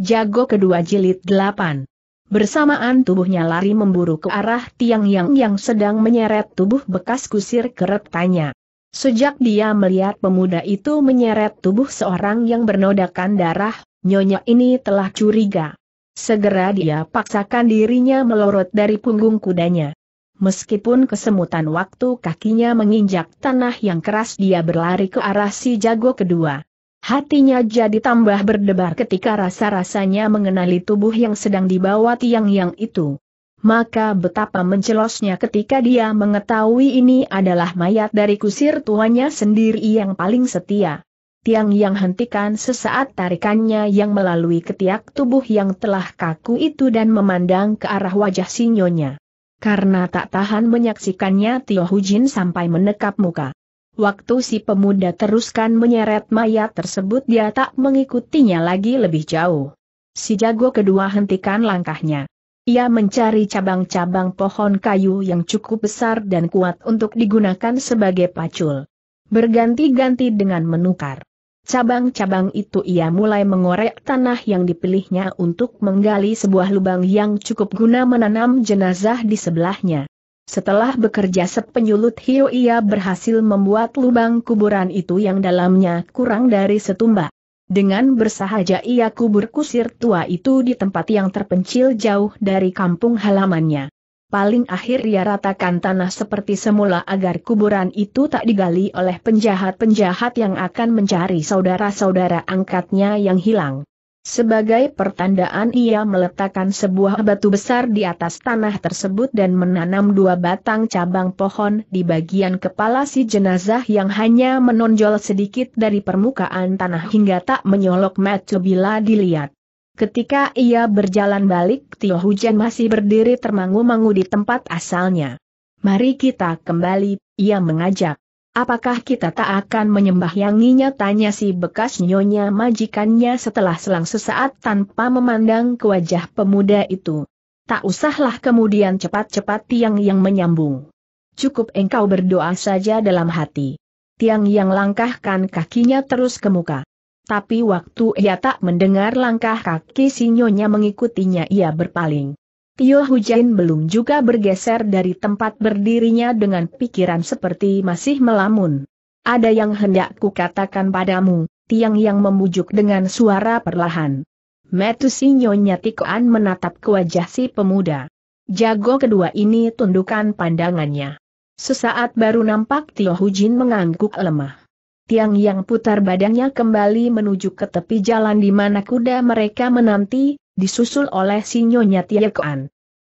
Jago kedua jilid 8. Bersamaan tubuhnya lari memburu ke arah tiang yang yang sedang menyeret tubuh bekas kusir keretanya. Sejak dia melihat pemuda itu menyeret tubuh seorang yang bernodakan darah, nyonya ini telah curiga. Segera dia paksakan dirinya melorot dari punggung kudanya. Meskipun kesemutan waktu kakinya menginjak tanah yang keras dia berlari ke arah si jago kedua. Hatinya jadi tambah berdebar ketika rasa-rasanya mengenali tubuh yang sedang dibawa tiang-yang itu. Maka betapa mencelosnya ketika dia mengetahui ini adalah mayat dari kusir tuanya sendiri yang paling setia. Tiang yang hentikan sesaat tarikannya yang melalui ketiak tubuh yang telah kaku itu dan memandang ke arah wajah sinyonya. Karena tak tahan menyaksikannya Tio Hujin sampai menekap muka. Waktu si pemuda teruskan menyeret mayat tersebut dia tak mengikutinya lagi lebih jauh. Si jago kedua hentikan langkahnya. Ia mencari cabang-cabang pohon kayu yang cukup besar dan kuat untuk digunakan sebagai pacul. Berganti-ganti dengan menukar. Cabang-cabang itu ia mulai mengorek tanah yang dipilihnya untuk menggali sebuah lubang yang cukup guna menanam jenazah di sebelahnya. Setelah bekerja sepenyulut hiu ia berhasil membuat lubang kuburan itu yang dalamnya kurang dari setumbak. Dengan bersahaja ia kubur kusir tua itu di tempat yang terpencil jauh dari kampung halamannya. Paling akhir ia ratakan tanah seperti semula agar kuburan itu tak digali oleh penjahat-penjahat yang akan mencari saudara-saudara angkatnya yang hilang. Sebagai pertandaan ia meletakkan sebuah batu besar di atas tanah tersebut dan menanam dua batang cabang pohon di bagian kepala si jenazah yang hanya menonjol sedikit dari permukaan tanah hingga tak menyolok mata bila dilihat. Ketika ia berjalan balik, Tio Hujan masih berdiri termangu-mangu di tempat asalnya. Mari kita kembali, ia mengajak. Apakah kita tak akan menyembahyanginya tanya si bekas nyonya majikannya setelah selang sesaat tanpa memandang ke wajah pemuda itu. Tak usahlah kemudian cepat-cepat tiang yang menyambung. Cukup engkau berdoa saja dalam hati. Tiang yang langkahkan kakinya terus ke muka. Tapi waktu ia tak mendengar langkah kaki si nyonya mengikutinya ia berpaling. Tio belum juga bergeser dari tempat berdirinya dengan pikiran seperti masih melamun. Ada yang hendak kukatakan padamu, tiang yang membujuk dengan suara perlahan. Metusinyonya Tikoan menatap ke wajah si pemuda. Jago kedua ini tundukkan pandangannya. Sesaat baru nampak Tio Hujin mengangguk lemah. Tiang yang putar badannya kembali menuju ke tepi jalan di mana kuda mereka menanti, disusul oleh Sinyonya Nyonya Tiekoan.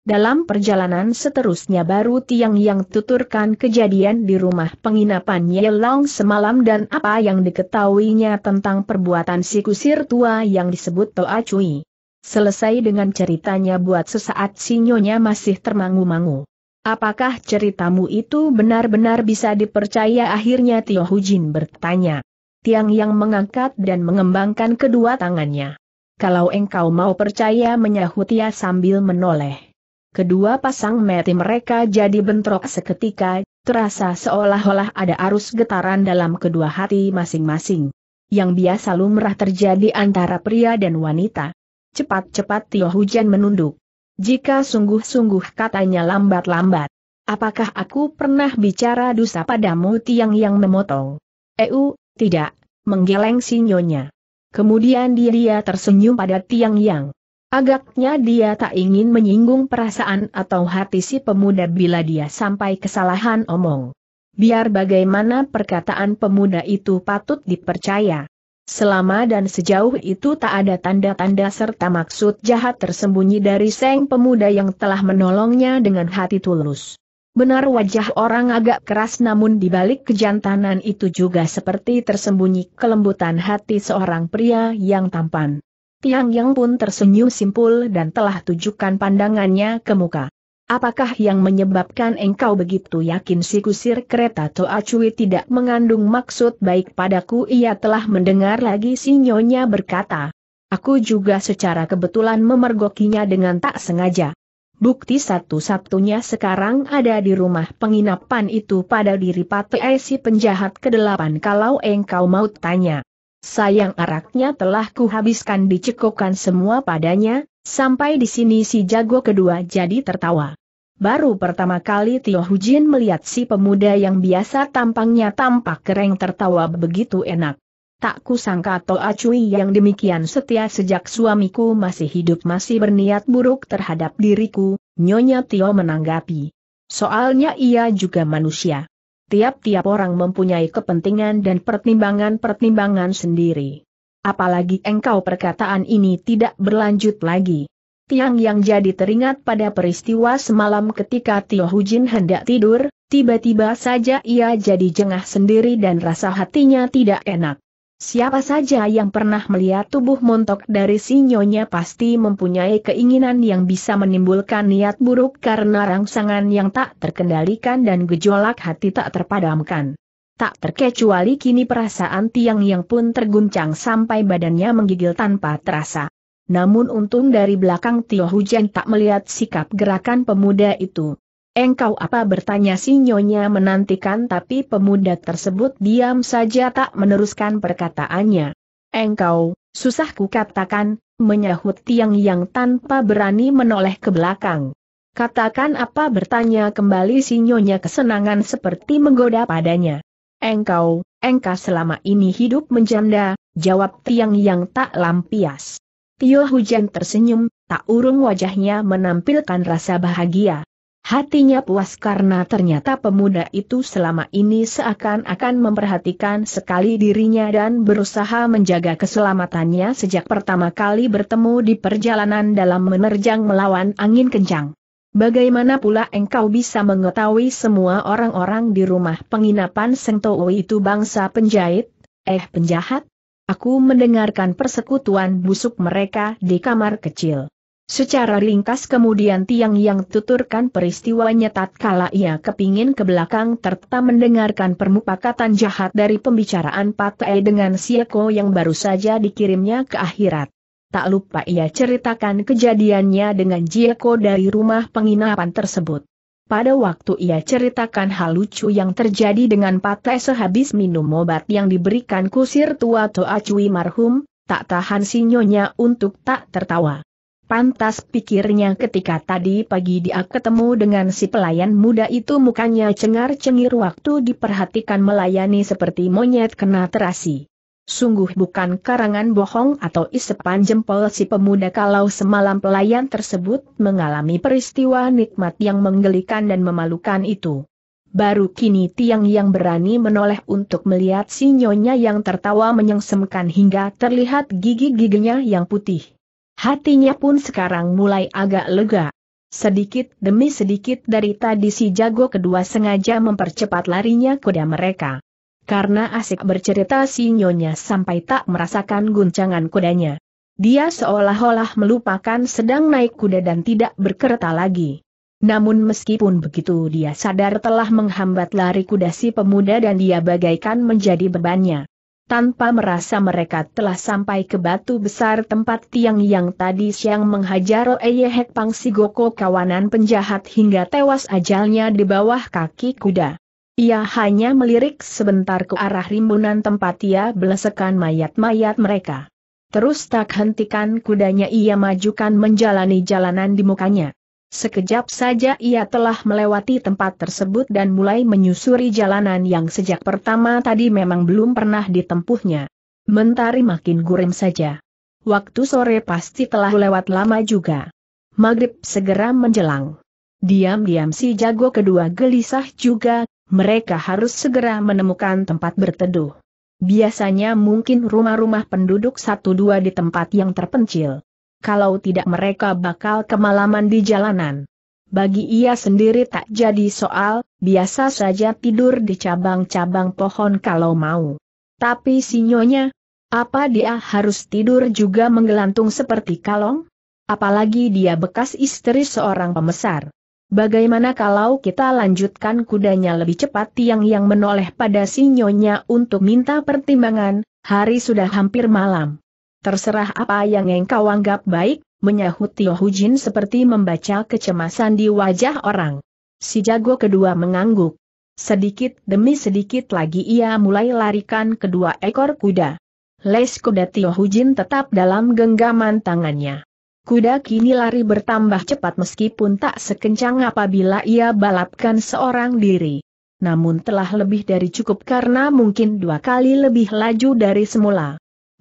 Dalam perjalanan seterusnya baru Tiang yang tuturkan kejadian di rumah penginapan Yelong semalam dan apa yang diketahuinya tentang perbuatan si kusir tua yang disebut Toa Cui. Selesai dengan ceritanya buat sesaat Sinyonya masih termangu-mangu. Apakah ceritamu itu benar-benar bisa dipercaya akhirnya Tio Hujin bertanya. Tiang yang mengangkat dan mengembangkan kedua tangannya kalau engkau mau percaya menyahut ia sambil menoleh. Kedua pasang mati mereka jadi bentrok seketika, terasa seolah-olah ada arus getaran dalam kedua hati masing-masing. Yang biasa lumrah terjadi antara pria dan wanita. Cepat-cepat Tio Hujan menunduk. Jika sungguh-sungguh katanya lambat-lambat. Apakah aku pernah bicara dosa padamu tiang yang memotong? Eu, tidak, menggeleng sinyonya. Kemudian dia tersenyum pada Tiang Yang. Agaknya dia tak ingin menyinggung perasaan atau hati si pemuda bila dia sampai kesalahan omong. Biar bagaimana perkataan pemuda itu patut dipercaya. Selama dan sejauh itu tak ada tanda-tanda serta maksud jahat tersembunyi dari seng pemuda yang telah menolongnya dengan hati tulus. Benar wajah orang agak keras namun dibalik kejantanan itu juga seperti tersembunyi kelembutan hati seorang pria yang tampan. Tiang Yang pun tersenyum simpul dan telah tujukan pandangannya ke muka. Apakah yang menyebabkan engkau begitu yakin si kusir kereta Toa Cui tidak mengandung maksud baik padaku? Ia telah mendengar lagi si nyonya berkata. Aku juga secara kebetulan memergokinya dengan tak sengaja. Bukti satu-satunya sekarang ada di rumah penginapan itu pada diri Patei si penjahat kedelapan kalau engkau mau tanya. Sayang araknya telah kuhabiskan dicekokan semua padanya, sampai di sini si jago kedua jadi tertawa. Baru pertama kali Tio Hujin melihat si pemuda yang biasa tampangnya tampak kering tertawa begitu enak. Tak kusangka Toa Cui yang demikian setia sejak suamiku masih hidup masih berniat buruk terhadap diriku, Nyonya Tio menanggapi. Soalnya ia juga manusia. Tiap-tiap orang mempunyai kepentingan dan pertimbangan-pertimbangan sendiri. Apalagi engkau perkataan ini tidak berlanjut lagi. Tiang yang jadi teringat pada peristiwa semalam ketika Tio Hujin hendak tidur, tiba-tiba saja ia jadi jengah sendiri dan rasa hatinya tidak enak. Siapa saja yang pernah melihat tubuh montok dari sinyonya pasti mempunyai keinginan yang bisa menimbulkan niat buruk karena rangsangan yang tak terkendalikan dan gejolak hati tak terpadamkan. Tak terkecuali kini perasaan tiang yang pun terguncang sampai badannya menggigil tanpa terasa. Namun untung dari belakang Tio Hujan tak melihat sikap gerakan pemuda itu. Engkau apa bertanya sinyonya menantikan tapi pemuda tersebut diam saja tak meneruskan perkataannya. Engkau, susah ku katakan, menyahut tiang yang tanpa berani menoleh ke belakang. Katakan apa bertanya kembali sinyonya kesenangan seperti menggoda padanya. Engkau, engkau selama ini hidup menjanda, jawab tiang yang tak lampias. Tio hujan tersenyum, tak urung wajahnya menampilkan rasa bahagia. Hatinya puas karena ternyata pemuda itu selama ini seakan-akan memperhatikan sekali dirinya dan berusaha menjaga keselamatannya sejak pertama kali bertemu di perjalanan dalam menerjang melawan angin kencang. Bagaimana pula engkau bisa mengetahui semua orang-orang di rumah penginapan Sengtowo itu bangsa penjahit? Eh penjahat? Aku mendengarkan persekutuan busuk mereka di kamar kecil. Secara ringkas kemudian tiang yang tuturkan peristiwanya tatkala ia kepingin ke belakang serta mendengarkan permupakatan jahat dari pembicaraan Patei dengan Sieko yang baru saja dikirimnya ke akhirat. Tak lupa ia ceritakan kejadiannya dengan Jieko dari rumah penginapan tersebut. Pada waktu ia ceritakan hal lucu yang terjadi dengan Patei sehabis minum obat yang diberikan kusir tua Toa Cui marhum, tak tahan sinyonya untuk tak tertawa. Pantas pikirnya ketika tadi pagi dia ketemu dengan si pelayan muda itu mukanya cengar-cengir waktu diperhatikan melayani seperti monyet kena terasi. Sungguh bukan karangan bohong atau isepan jempol si pemuda kalau semalam pelayan tersebut mengalami peristiwa nikmat yang menggelikan dan memalukan itu. Baru kini tiang yang berani menoleh untuk melihat si nyonya yang tertawa menyengsemkan hingga terlihat gigi-giginya yang putih. Hatinya pun sekarang mulai agak lega. Sedikit demi sedikit dari tadi si jago kedua sengaja mempercepat larinya kuda mereka. Karena asik bercerita si nyonya sampai tak merasakan guncangan kudanya. Dia seolah-olah melupakan sedang naik kuda dan tidak berkereta lagi. Namun meskipun begitu dia sadar telah menghambat lari kuda si pemuda dan dia bagaikan menjadi bebannya tanpa merasa mereka telah sampai ke batu besar tempat tiang yang tadi siang menghajar Oeye Pangsi Goko kawanan penjahat hingga tewas ajalnya di bawah kaki kuda. Ia hanya melirik sebentar ke arah rimbunan tempat ia belesekan mayat-mayat mereka. Terus tak hentikan kudanya ia majukan menjalani jalanan di mukanya. Sekejap saja ia telah melewati tempat tersebut dan mulai menyusuri jalanan yang sejak pertama tadi memang belum pernah ditempuhnya. Mentari makin gurim saja. Waktu sore pasti telah lewat lama juga. Maghrib segera menjelang. Diam-diam si jago kedua gelisah juga, mereka harus segera menemukan tempat berteduh. Biasanya mungkin rumah-rumah penduduk satu dua di tempat yang terpencil kalau tidak mereka bakal kemalaman di jalanan. Bagi ia sendiri tak jadi soal, biasa saja tidur di cabang-cabang pohon kalau mau. Tapi sinyonya, apa dia harus tidur juga menggelantung seperti kalong? Apalagi dia bekas istri seorang pemesar. Bagaimana kalau kita lanjutkan kudanya lebih cepat tiang yang menoleh pada sinyonya untuk minta pertimbangan, hari sudah hampir malam terserah apa yang engkau anggap baik, menyahut Tio Hujin seperti membaca kecemasan di wajah orang. Si jago kedua mengangguk. Sedikit demi sedikit lagi ia mulai larikan kedua ekor kuda. Les kuda Tio Hujin tetap dalam genggaman tangannya. Kuda kini lari bertambah cepat meskipun tak sekencang apabila ia balapkan seorang diri. Namun telah lebih dari cukup karena mungkin dua kali lebih laju dari semula.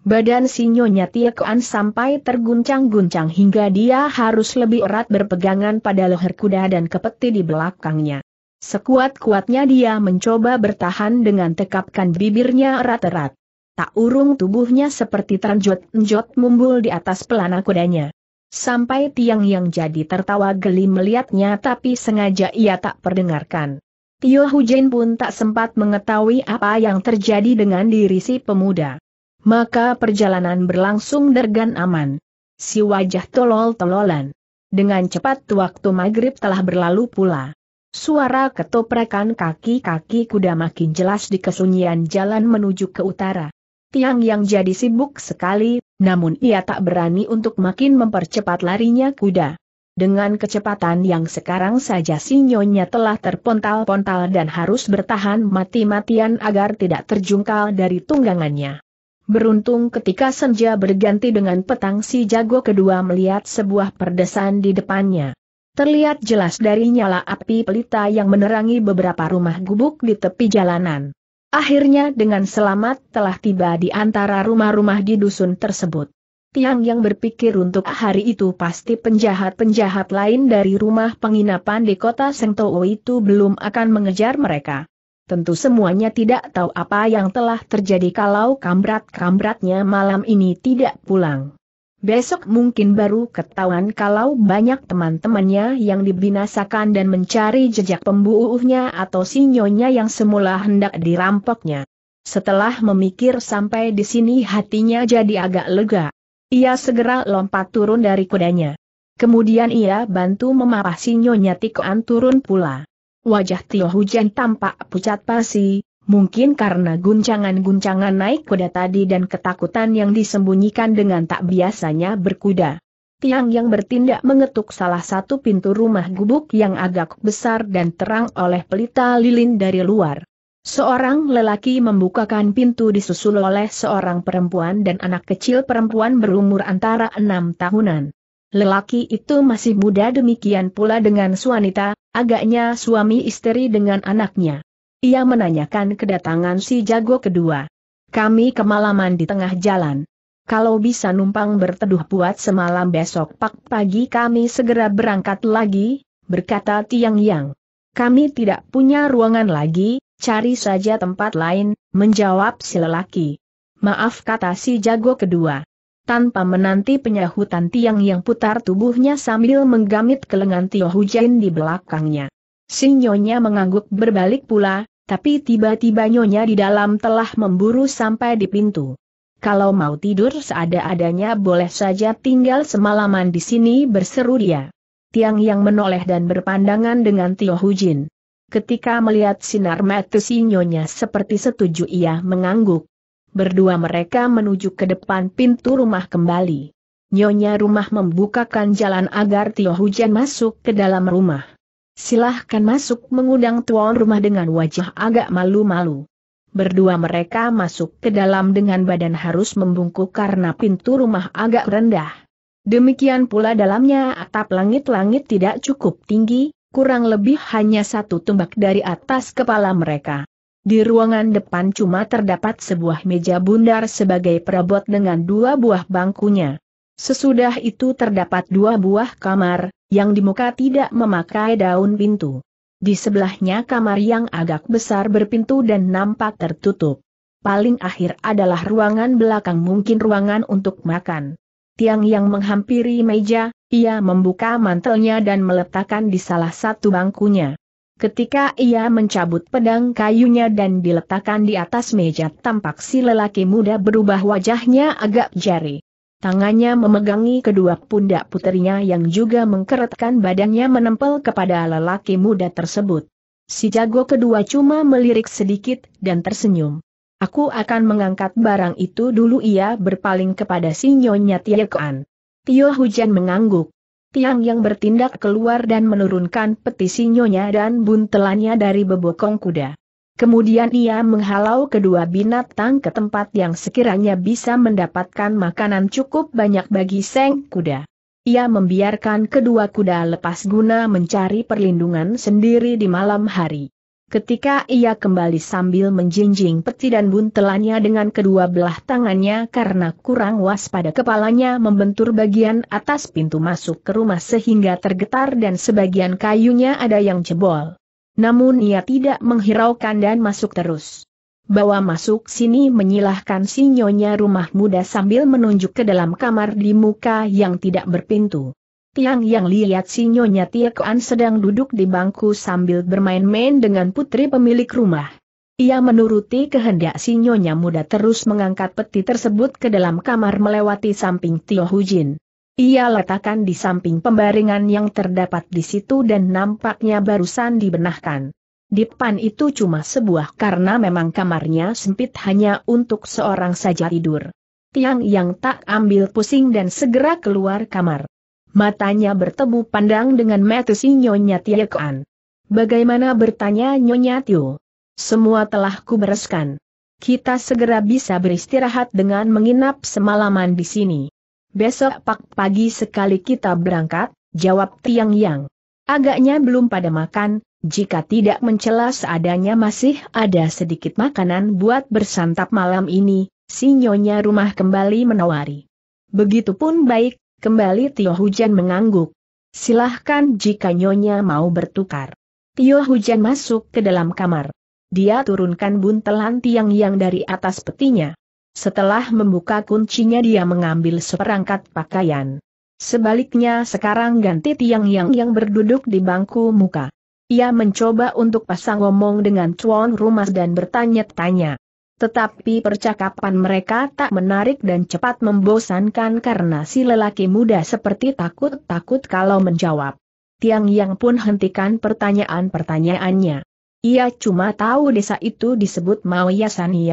Badan si Nyonya Tiekoan sampai terguncang-guncang hingga dia harus lebih erat berpegangan pada leher kuda dan kepeti di belakangnya. Sekuat-kuatnya dia mencoba bertahan dengan tekapkan bibirnya erat-erat. Tak urung tubuhnya seperti teranjot-enjot mumbul di atas pelana kudanya. Sampai tiang yang jadi tertawa geli melihatnya tapi sengaja ia tak perdengarkan. Tio Hujen pun tak sempat mengetahui apa yang terjadi dengan diri si pemuda maka perjalanan berlangsung dergan aman. Si wajah tolol-tololan. Dengan cepat waktu maghrib telah berlalu pula. Suara ketoprakan kaki-kaki kuda makin jelas di kesunyian jalan menuju ke utara. Tiang yang jadi sibuk sekali, namun ia tak berani untuk makin mempercepat larinya kuda. Dengan kecepatan yang sekarang saja sinyonya telah terpontal-pontal dan harus bertahan mati-matian agar tidak terjungkal dari tunggangannya. Beruntung ketika senja berganti dengan petang si jago kedua melihat sebuah perdesaan di depannya. Terlihat jelas dari nyala api pelita yang menerangi beberapa rumah gubuk di tepi jalanan. Akhirnya dengan selamat telah tiba di antara rumah-rumah di dusun tersebut. Tiang yang berpikir untuk hari itu pasti penjahat-penjahat lain dari rumah penginapan di kota Sengtowo itu belum akan mengejar mereka tentu semuanya tidak tahu apa yang telah terjadi kalau Kamrat Kamratnya malam ini tidak pulang. Besok mungkin baru ketahuan kalau banyak teman-temannya yang dibinasakan dan mencari jejak pembuuhnya atau sinyonya yang semula hendak dirampoknya. Setelah memikir sampai di sini hatinya jadi agak lega. Ia segera lompat turun dari kudanya. Kemudian ia bantu memarah sinyonya Tikoan turun pula. Wajah Tio Hujan tampak pucat pasi, mungkin karena guncangan-guncangan naik kuda tadi dan ketakutan yang disembunyikan dengan tak biasanya berkuda. Tiang yang bertindak mengetuk salah satu pintu rumah gubuk yang agak besar dan terang oleh pelita lilin dari luar. Seorang lelaki membukakan pintu disusul oleh seorang perempuan dan anak kecil perempuan berumur antara enam tahunan. Lelaki itu masih muda demikian pula dengan wanita, agaknya suami istri dengan anaknya. Ia menanyakan kedatangan si jago kedua. Kami kemalaman di tengah jalan. Kalau bisa numpang berteduh buat semalam besok pak pagi kami segera berangkat lagi, berkata Tiang Yang. Kami tidak punya ruangan lagi, cari saja tempat lain, menjawab si lelaki. Maaf kata si jago kedua tanpa menanti penyahutan tiang yang putar tubuhnya sambil menggamit ke lengan Tio Hujain di belakangnya. Sinyonya mengangguk berbalik pula, tapi tiba-tiba Nyonya di dalam telah memburu sampai di pintu. Kalau mau tidur seada-adanya boleh saja tinggal semalaman di sini berseru dia. Tiang yang menoleh dan berpandangan dengan Tio Hujin. Ketika melihat sinar mata sinyonya seperti setuju ia mengangguk berdua mereka menuju ke depan pintu rumah kembali. Nyonya rumah membukakan jalan agar Tio Hujan masuk ke dalam rumah. Silahkan masuk mengundang tuan rumah dengan wajah agak malu-malu. Berdua mereka masuk ke dalam dengan badan harus membungkuk karena pintu rumah agak rendah. Demikian pula dalamnya atap langit-langit tidak cukup tinggi, kurang lebih hanya satu tumbak dari atas kepala mereka. Di ruangan depan cuma terdapat sebuah meja bundar sebagai perabot dengan dua buah bangkunya. Sesudah itu terdapat dua buah kamar, yang di muka tidak memakai daun pintu. Di sebelahnya kamar yang agak besar berpintu dan nampak tertutup. Paling akhir adalah ruangan belakang mungkin ruangan untuk makan. Tiang yang menghampiri meja, ia membuka mantelnya dan meletakkan di salah satu bangkunya. Ketika ia mencabut pedang kayunya dan diletakkan di atas meja tampak si lelaki muda berubah wajahnya agak jari. Tangannya memegangi kedua pundak putrinya yang juga mengkeretkan badannya menempel kepada lelaki muda tersebut. Si jago kedua cuma melirik sedikit dan tersenyum. Aku akan mengangkat barang itu dulu ia berpaling kepada si Nyonya Tio Hujan mengangguk. Tiang yang bertindak keluar dan menurunkan petisi nyonya dan buntelannya dari bebokong kuda. Kemudian ia menghalau kedua binatang ke tempat yang sekiranya bisa mendapatkan makanan cukup banyak bagi seng kuda. Ia membiarkan kedua kuda lepas guna mencari perlindungan sendiri di malam hari. Ketika ia kembali sambil menjinjing peti dan buntelannya dengan kedua belah tangannya karena kurang waspada kepalanya membentur bagian atas pintu masuk ke rumah sehingga tergetar dan sebagian kayunya ada yang jebol. Namun ia tidak menghiraukan dan masuk terus. Bawa masuk sini menyilahkan sinyonya rumah muda sambil menunjuk ke dalam kamar di muka yang tidak berpintu. Tiang yang lihat si Nyonya Kuan sedang duduk di bangku sambil bermain-main dengan putri pemilik rumah. Ia menuruti kehendak si Nyonya muda terus mengangkat peti tersebut ke dalam kamar melewati samping Tio Hujin. Ia letakkan di samping pembaringan yang terdapat di situ dan nampaknya barusan dibenahkan. Di depan itu cuma sebuah karena memang kamarnya sempit hanya untuk seorang saja tidur. Tiang yang tak ambil pusing dan segera keluar kamar matanya bertemu pandang dengan si Nyonya Tiekan. Bagaimana bertanya Nyonya Tio? Semua telah kubereskan. Kita segera bisa beristirahat dengan menginap semalaman di sini. Besok pak pagi sekali kita berangkat, jawab Tiang Yang. Agaknya belum pada makan, jika tidak mencela seadanya masih ada sedikit makanan buat bersantap malam ini, si nyonya rumah kembali menawari. Begitupun baik, Kembali Tio Hujan mengangguk. Silahkan jika Nyonya mau bertukar. Tio Hujan masuk ke dalam kamar. Dia turunkan buntelan tiang yang dari atas petinya. Setelah membuka kuncinya dia mengambil seperangkat pakaian. Sebaliknya sekarang ganti tiang yang yang berduduk di bangku muka. Ia mencoba untuk pasang ngomong dengan tuan rumah dan bertanya-tanya. Tetapi percakapan mereka tak menarik dan cepat membosankan karena si lelaki muda seperti takut-takut kalau menjawab. Tiang Yang pun hentikan pertanyaan-pertanyaannya. Ia cuma tahu desa itu disebut Mao ia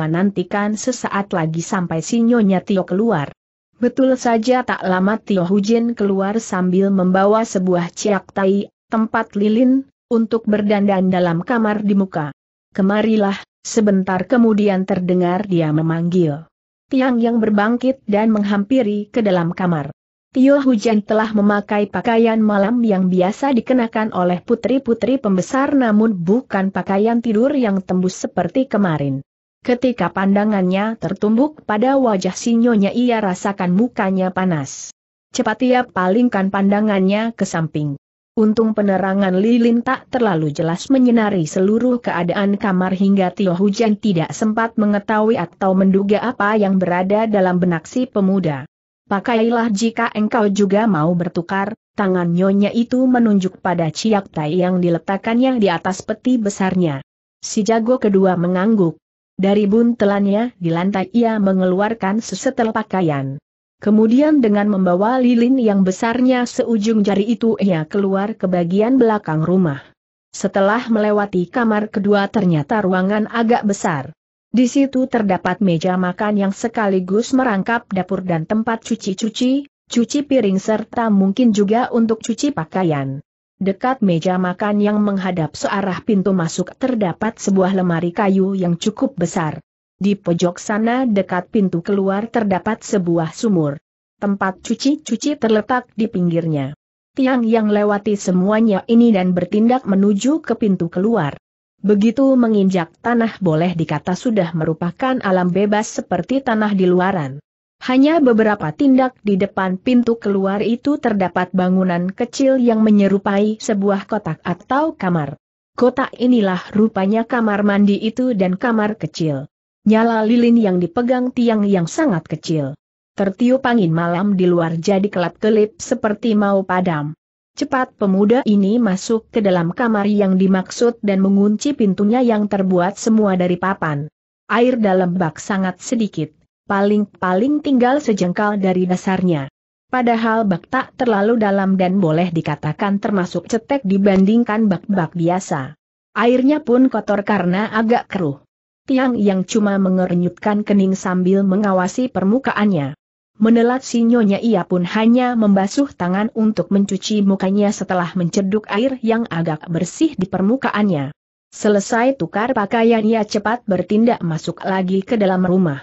nantikan sesaat lagi sampai si Nyonya Tio keluar. Betul saja tak lama Tio Hujin keluar sambil membawa sebuah ciak tai, tempat lilin, untuk berdandan dalam kamar di muka kemarilah, sebentar kemudian terdengar dia memanggil. Tiang yang berbangkit dan menghampiri ke dalam kamar. Tio Hujan telah memakai pakaian malam yang biasa dikenakan oleh putri-putri pembesar namun bukan pakaian tidur yang tembus seperti kemarin. Ketika pandangannya tertumbuk pada wajah sinyonya ia rasakan mukanya panas. Cepat ia palingkan pandangannya ke samping. Untung penerangan lilin tak terlalu jelas menyinari seluruh keadaan kamar hingga Tio Hujan tidak sempat mengetahui atau menduga apa yang berada dalam benak si pemuda. Pakailah jika engkau juga mau bertukar, tangan nyonya itu menunjuk pada ciak tai yang diletakkannya di atas peti besarnya. Si jago kedua mengangguk. Dari buntelannya di lantai ia mengeluarkan sesetel pakaian. Kemudian dengan membawa lilin yang besarnya seujung jari itu ia keluar ke bagian belakang rumah. Setelah melewati kamar kedua ternyata ruangan agak besar. Di situ terdapat meja makan yang sekaligus merangkap dapur dan tempat cuci-cuci, cuci piring serta mungkin juga untuk cuci pakaian. Dekat meja makan yang menghadap searah pintu masuk terdapat sebuah lemari kayu yang cukup besar. Di pojok sana dekat pintu keluar terdapat sebuah sumur. Tempat cuci-cuci terletak di pinggirnya. Tiang yang lewati semuanya ini dan bertindak menuju ke pintu keluar. Begitu menginjak tanah boleh dikata sudah merupakan alam bebas seperti tanah di luaran. Hanya beberapa tindak di depan pintu keluar itu terdapat bangunan kecil yang menyerupai sebuah kotak atau kamar. Kotak inilah rupanya kamar mandi itu dan kamar kecil. Nyala lilin yang dipegang tiang yang sangat kecil. Tertiup angin malam di luar jadi kelap-kelip seperti mau padam. Cepat pemuda ini masuk ke dalam kamar yang dimaksud dan mengunci pintunya yang terbuat semua dari papan. Air dalam bak sangat sedikit, paling-paling tinggal sejengkal dari dasarnya. Padahal bak tak terlalu dalam dan boleh dikatakan termasuk cetek dibandingkan bak-bak biasa. Airnya pun kotor karena agak keruh. Tiang yang cuma mengernyutkan kening sambil mengawasi permukaannya. Menelat si nyonya ia pun hanya membasuh tangan untuk mencuci mukanya setelah menceduk air yang agak bersih di permukaannya. Selesai tukar pakaian ia cepat bertindak masuk lagi ke dalam rumah.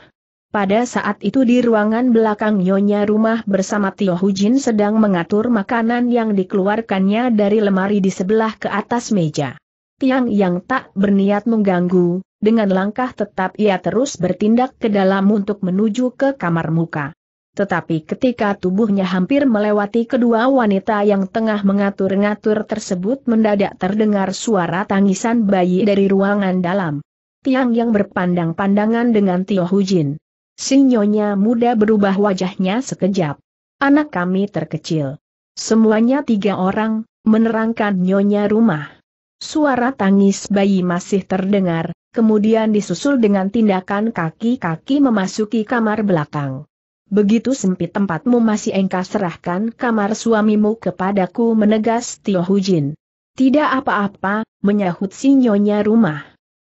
Pada saat itu di ruangan belakang nyonya rumah bersama Tio Hujin sedang mengatur makanan yang dikeluarkannya dari lemari di sebelah ke atas meja tiang yang tak berniat mengganggu, dengan langkah tetap ia terus bertindak ke dalam untuk menuju ke kamar muka. Tetapi ketika tubuhnya hampir melewati kedua wanita yang tengah mengatur-ngatur tersebut mendadak terdengar suara tangisan bayi dari ruangan dalam. Tiang yang berpandang-pandangan dengan Tio Hujin. Sinyonya muda berubah wajahnya sekejap. Anak kami terkecil. Semuanya tiga orang, menerangkan nyonya rumah. Suara tangis bayi masih terdengar, kemudian disusul dengan tindakan kaki-kaki memasuki kamar belakang. Begitu sempit tempatmu masih engkau serahkan kamar suamimu kepadaku menegas Tio Hujin. Tidak apa-apa, menyahut Sinyonya rumah.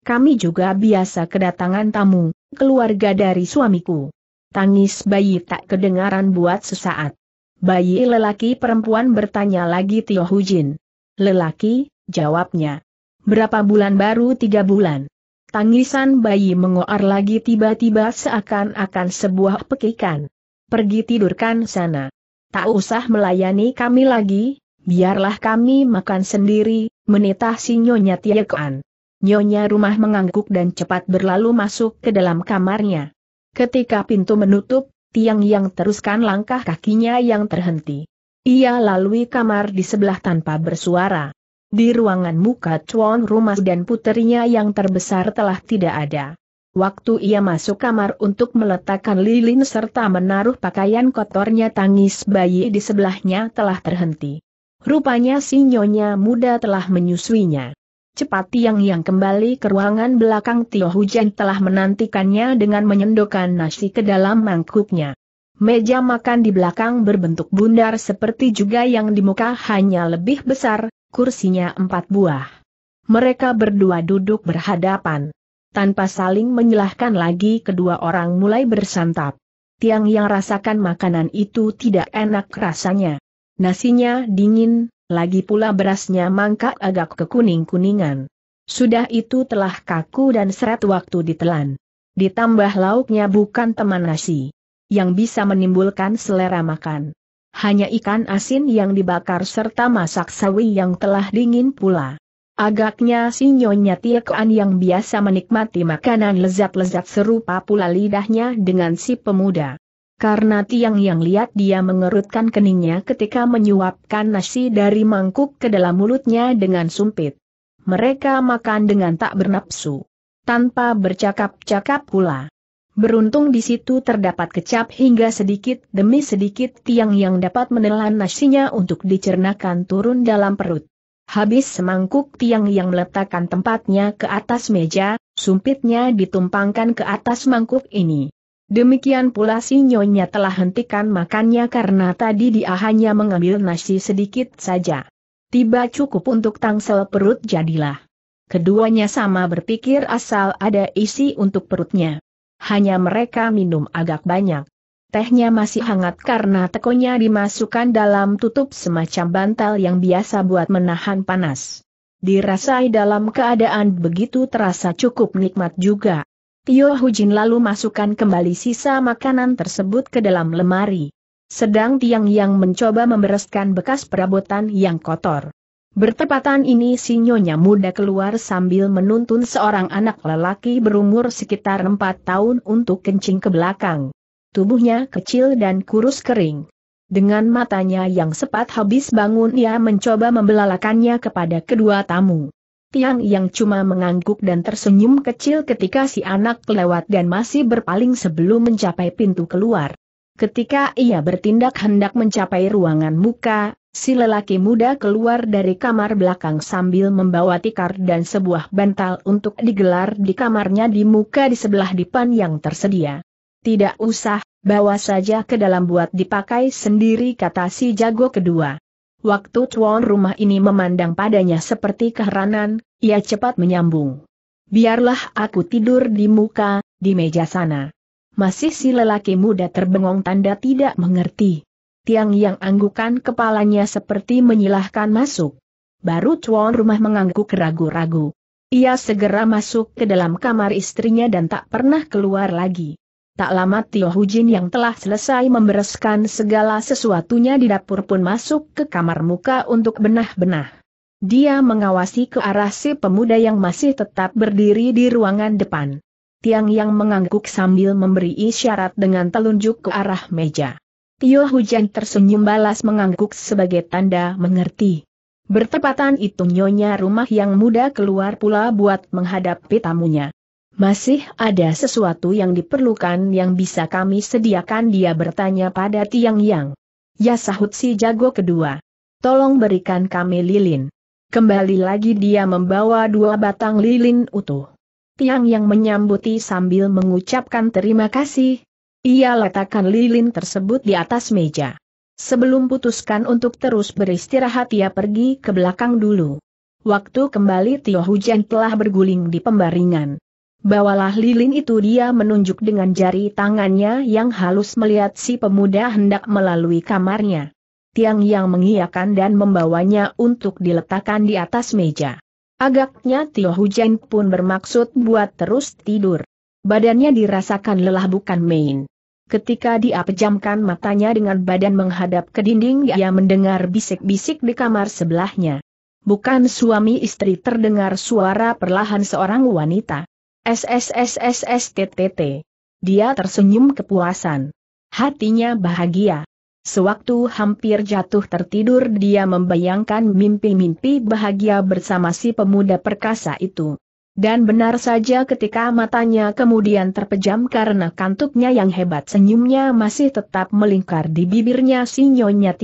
Kami juga biasa kedatangan tamu, keluarga dari suamiku. Tangis bayi tak kedengaran buat sesaat. Bayi lelaki perempuan bertanya lagi Tio Hujin. Lelaki, jawabnya. Berapa bulan baru tiga bulan. Tangisan bayi mengoar lagi tiba-tiba seakan-akan sebuah pekikan. Pergi tidurkan sana. Tak usah melayani kami lagi, biarlah kami makan sendiri, menitah si Nyonya Tiekoan. Nyonya rumah mengangguk dan cepat berlalu masuk ke dalam kamarnya. Ketika pintu menutup, tiang yang teruskan langkah kakinya yang terhenti. Ia lalui kamar di sebelah tanpa bersuara. Di ruangan muka cuan Rumah dan puterinya yang terbesar telah tidak ada. Waktu ia masuk kamar untuk meletakkan lilin serta menaruh pakaian kotornya tangis bayi di sebelahnya telah terhenti. Rupanya si nyonya muda telah menyusuinya. Cepat Tiang yang kembali ke ruangan belakang Tio Hujan telah menantikannya dengan menyendokkan nasi ke dalam mangkuknya. Meja makan di belakang berbentuk bundar seperti juga yang di muka hanya lebih besar, kursinya empat buah. Mereka berdua duduk berhadapan. Tanpa saling menyalahkan lagi kedua orang mulai bersantap. Tiang yang rasakan makanan itu tidak enak rasanya. Nasinya dingin, lagi pula berasnya mangkak agak kekuning-kuningan. Sudah itu telah kaku dan seret waktu ditelan. Ditambah lauknya bukan teman nasi yang bisa menimbulkan selera makan. Hanya ikan asin yang dibakar serta masak sawi yang telah dingin pula. Agaknya si Nyonya Tiekoan yang biasa menikmati makanan lezat-lezat serupa pula lidahnya dengan si pemuda. Karena tiang yang lihat dia mengerutkan keningnya ketika menyuapkan nasi dari mangkuk ke dalam mulutnya dengan sumpit. Mereka makan dengan tak bernapsu. Tanpa bercakap-cakap pula. Beruntung di situ terdapat kecap hingga sedikit demi sedikit tiang yang dapat menelan nasinya untuk dicernakan turun dalam perut. Habis semangkuk tiang yang meletakkan tempatnya ke atas meja, sumpitnya ditumpangkan ke atas mangkuk ini. Demikian pula si nyonya telah hentikan makannya karena tadi dia hanya mengambil nasi sedikit saja. Tiba cukup untuk tangsel perut jadilah. Keduanya sama berpikir asal ada isi untuk perutnya hanya mereka minum agak banyak. Tehnya masih hangat karena tekonya dimasukkan dalam tutup semacam bantal yang biasa buat menahan panas. Dirasai dalam keadaan begitu terasa cukup nikmat juga. Tio Hujin lalu masukkan kembali sisa makanan tersebut ke dalam lemari. Sedang tiang yang mencoba membereskan bekas perabotan yang kotor. Bertepatan ini sinyonya muda keluar sambil menuntun seorang anak lelaki berumur sekitar 4 tahun untuk kencing ke belakang. Tubuhnya kecil dan kurus kering. Dengan matanya yang sepat habis bangun ia mencoba membelalakannya kepada kedua tamu. Tiang yang cuma mengangguk dan tersenyum kecil ketika si anak lewat dan masih berpaling sebelum mencapai pintu keluar. Ketika ia bertindak hendak mencapai ruangan muka, Si lelaki muda keluar dari kamar belakang sambil membawa tikar dan sebuah bantal untuk digelar di kamarnya di muka di sebelah dipan yang tersedia. Tidak usah, bawa saja ke dalam buat dipakai sendiri kata si jago kedua. Waktu tuan rumah ini memandang padanya seperti keheranan, ia cepat menyambung. Biarlah aku tidur di muka, di meja sana. Masih si lelaki muda terbengong tanda tidak mengerti. Tiang yang anggukan kepalanya seperti menyilahkan masuk. Baru tuan rumah mengangguk ragu-ragu. Ia segera masuk ke dalam kamar istrinya dan tak pernah keluar lagi. Tak lama Tio Hujin yang telah selesai membereskan segala sesuatunya di dapur pun masuk ke kamar muka untuk benah-benah. Dia mengawasi ke arah si pemuda yang masih tetap berdiri di ruangan depan. Tiang yang mengangguk sambil memberi isyarat dengan telunjuk ke arah meja. Tio Hujan tersenyum balas mengangguk sebagai tanda mengerti. Bertepatan itu nyonya rumah yang muda keluar pula buat menghadapi tamunya. Masih ada sesuatu yang diperlukan yang bisa kami sediakan dia bertanya pada Tiang Yang. Ya sahut si jago kedua. Tolong berikan kami lilin. Kembali lagi dia membawa dua batang lilin utuh. Tiang Yang menyambuti sambil mengucapkan terima kasih, ia letakkan lilin tersebut di atas meja. Sebelum putuskan untuk terus beristirahat ia pergi ke belakang dulu. Waktu kembali Tio Hujan telah berguling di pembaringan. Bawalah lilin itu dia menunjuk dengan jari tangannya yang halus melihat si pemuda hendak melalui kamarnya. Tiang yang mengiakan dan membawanya untuk diletakkan di atas meja. Agaknya Tio Hujan pun bermaksud buat terus tidur. Badannya dirasakan lelah bukan main. Ketika dia pejamkan matanya dengan badan menghadap ke dinding ia mendengar bisik-bisik di kamar sebelahnya. Bukan suami istri terdengar suara perlahan seorang wanita. SSSSSTTT. Dia tersenyum kepuasan. Hatinya bahagia. Sewaktu hampir jatuh tertidur dia membayangkan mimpi-mimpi bahagia bersama si pemuda perkasa itu. Dan benar saja ketika matanya kemudian terpejam karena kantuknya yang hebat senyumnya masih tetap melingkar di bibirnya si Nyonya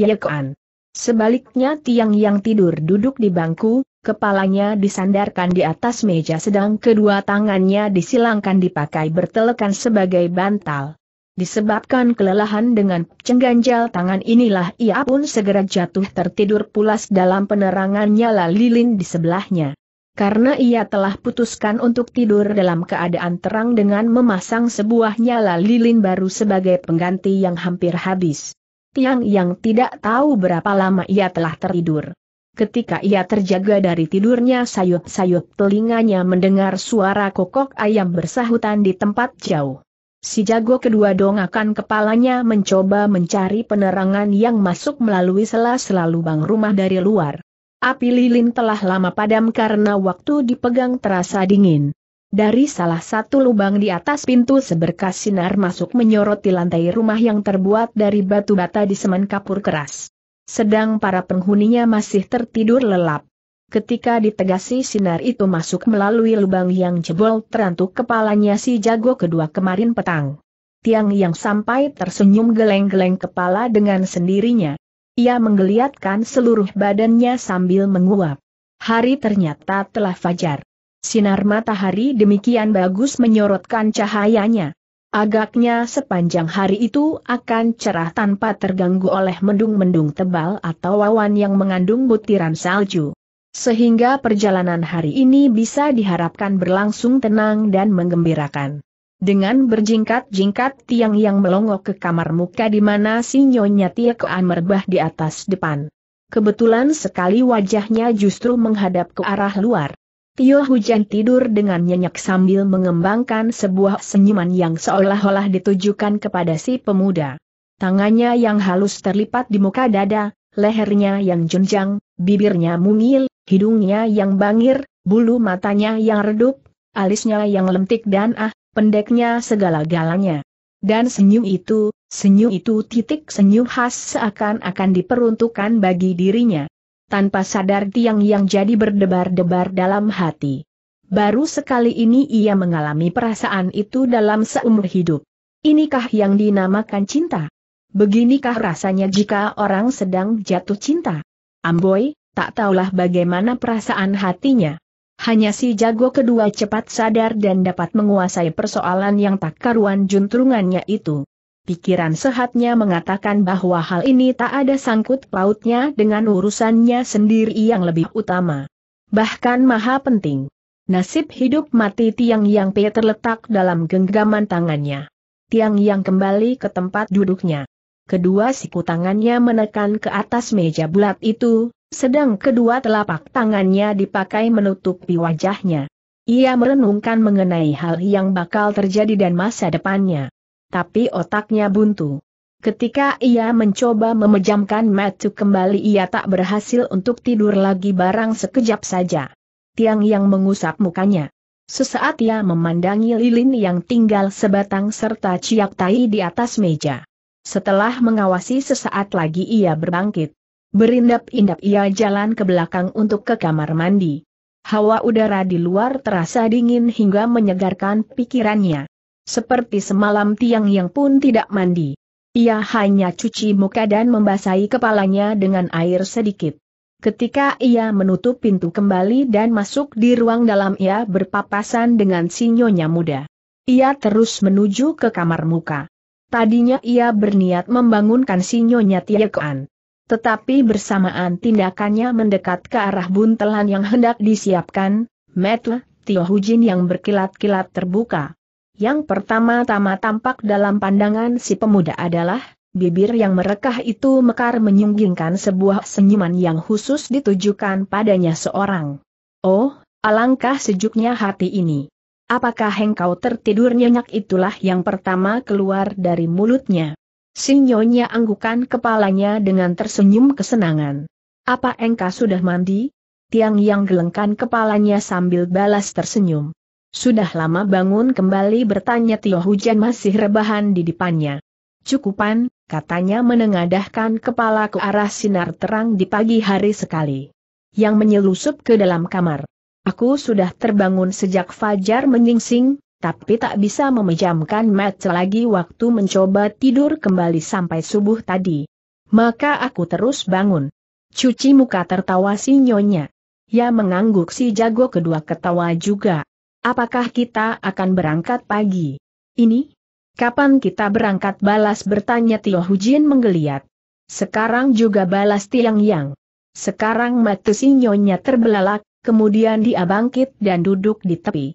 Sebaliknya tiang yang tidur duduk di bangku, kepalanya disandarkan di atas meja sedang kedua tangannya disilangkan dipakai bertelekan sebagai bantal. Disebabkan kelelahan dengan cengganjal tangan inilah ia pun segera jatuh tertidur pulas dalam penerangan nyala lilin di sebelahnya karena ia telah putuskan untuk tidur dalam keadaan terang dengan memasang sebuah nyala lilin baru sebagai pengganti yang hampir habis. Tiang yang tidak tahu berapa lama ia telah tertidur. Ketika ia terjaga dari tidurnya sayup-sayup telinganya mendengar suara kokok ayam bersahutan di tempat jauh. Si jago kedua dongakan kepalanya mencoba mencari penerangan yang masuk melalui sela-sela lubang rumah dari luar. Api lilin telah lama padam karena waktu dipegang terasa dingin. Dari salah satu lubang di atas pintu seberkas sinar masuk menyoroti lantai rumah yang terbuat dari batu bata di semen kapur keras. Sedang para penghuninya masih tertidur lelap. Ketika ditegasi sinar itu masuk melalui lubang yang jebol terantuk kepalanya si jago kedua kemarin petang. Tiang yang sampai tersenyum geleng-geleng kepala dengan sendirinya. Ia menggeliatkan seluruh badannya sambil menguap. Hari ternyata telah fajar. Sinar matahari demikian bagus menyorotkan cahayanya. Agaknya sepanjang hari itu akan cerah tanpa terganggu oleh mendung-mendung tebal atau awan yang mengandung butiran salju. Sehingga perjalanan hari ini bisa diharapkan berlangsung tenang dan menggembirakan. Dengan berjingkat-jingkat tiang yang melongok ke kamar muka di mana si Nyonya Tiekoan merbah di atas depan. Kebetulan sekali wajahnya justru menghadap ke arah luar. Tio hujan tidur dengan nyenyak sambil mengembangkan sebuah senyuman yang seolah-olah ditujukan kepada si pemuda. Tangannya yang halus terlipat di muka dada, lehernya yang junjang, bibirnya mungil, hidungnya yang bangir, bulu matanya yang redup, alisnya yang lentik dan ah, pendeknya segala-galanya. Dan senyum itu, senyum itu titik senyum khas seakan-akan diperuntukkan bagi dirinya. Tanpa sadar tiang yang jadi berdebar-debar dalam hati. Baru sekali ini ia mengalami perasaan itu dalam seumur hidup. Inikah yang dinamakan cinta? Beginikah rasanya jika orang sedang jatuh cinta? amboy tak tahulah bagaimana perasaan hatinya. Hanya si jago kedua cepat sadar dan dapat menguasai persoalan yang tak karuan juntrungannya itu. Pikiran sehatnya mengatakan bahwa hal ini tak ada sangkut pautnya dengan urusannya sendiri yang lebih utama. Bahkan maha penting. Nasib hidup mati Tiang Yang pe terletak dalam genggaman tangannya. Tiang Yang kembali ke tempat duduknya. Kedua siku tangannya menekan ke atas meja bulat itu, sedang kedua telapak tangannya dipakai menutupi wajahnya. Ia merenungkan mengenai hal yang bakal terjadi dan masa depannya. Tapi otaknya buntu. Ketika ia mencoba memejamkan mata kembali ia tak berhasil untuk tidur lagi barang sekejap saja. Tiang yang mengusap mukanya. Sesaat ia memandangi lilin yang tinggal sebatang serta ciak tai di atas meja. Setelah mengawasi sesaat lagi ia berbangkit. Berindap-indap ia jalan ke belakang untuk ke kamar mandi. Hawa udara di luar terasa dingin hingga menyegarkan pikirannya. Seperti semalam tiang yang pun tidak mandi. Ia hanya cuci muka dan membasahi kepalanya dengan air sedikit. Ketika ia menutup pintu kembali dan masuk di ruang dalam ia berpapasan dengan sinyonya muda. Ia terus menuju ke kamar muka. Tadinya ia berniat membangunkan sinyonya Tiakoan. Tetapi bersamaan tindakannya mendekat ke arah buntelan yang hendak disiapkan, Metle, Tio Hujin yang berkilat-kilat terbuka. Yang pertama-tama tampak dalam pandangan si pemuda adalah, bibir yang merekah itu mekar menyunggingkan sebuah senyuman yang khusus ditujukan padanya seorang. Oh, alangkah sejuknya hati ini. Apakah engkau tertidur nyenyak itulah yang pertama keluar dari mulutnya. Sinyonya anggukan kepalanya dengan tersenyum kesenangan. Apa engkau sudah mandi? Tiang yang gelengkan kepalanya sambil balas tersenyum. Sudah lama bangun kembali bertanya Tio Hujan masih rebahan di depannya. Cukupan, katanya menengadahkan kepala ke arah sinar terang di pagi hari sekali. Yang menyelusup ke dalam kamar. Aku sudah terbangun sejak fajar menyingsing, tapi tak bisa memejamkan mata lagi waktu mencoba tidur kembali sampai subuh tadi. Maka aku terus bangun. Cuci muka tertawa si nyonya. Ya mengangguk si jago kedua ketawa juga. Apakah kita akan berangkat pagi? Ini? Kapan kita berangkat balas bertanya Tio Hujin menggeliat. Sekarang juga balas tiang yang. Sekarang mata si nyonya terbelalak, kemudian dia bangkit dan duduk di tepi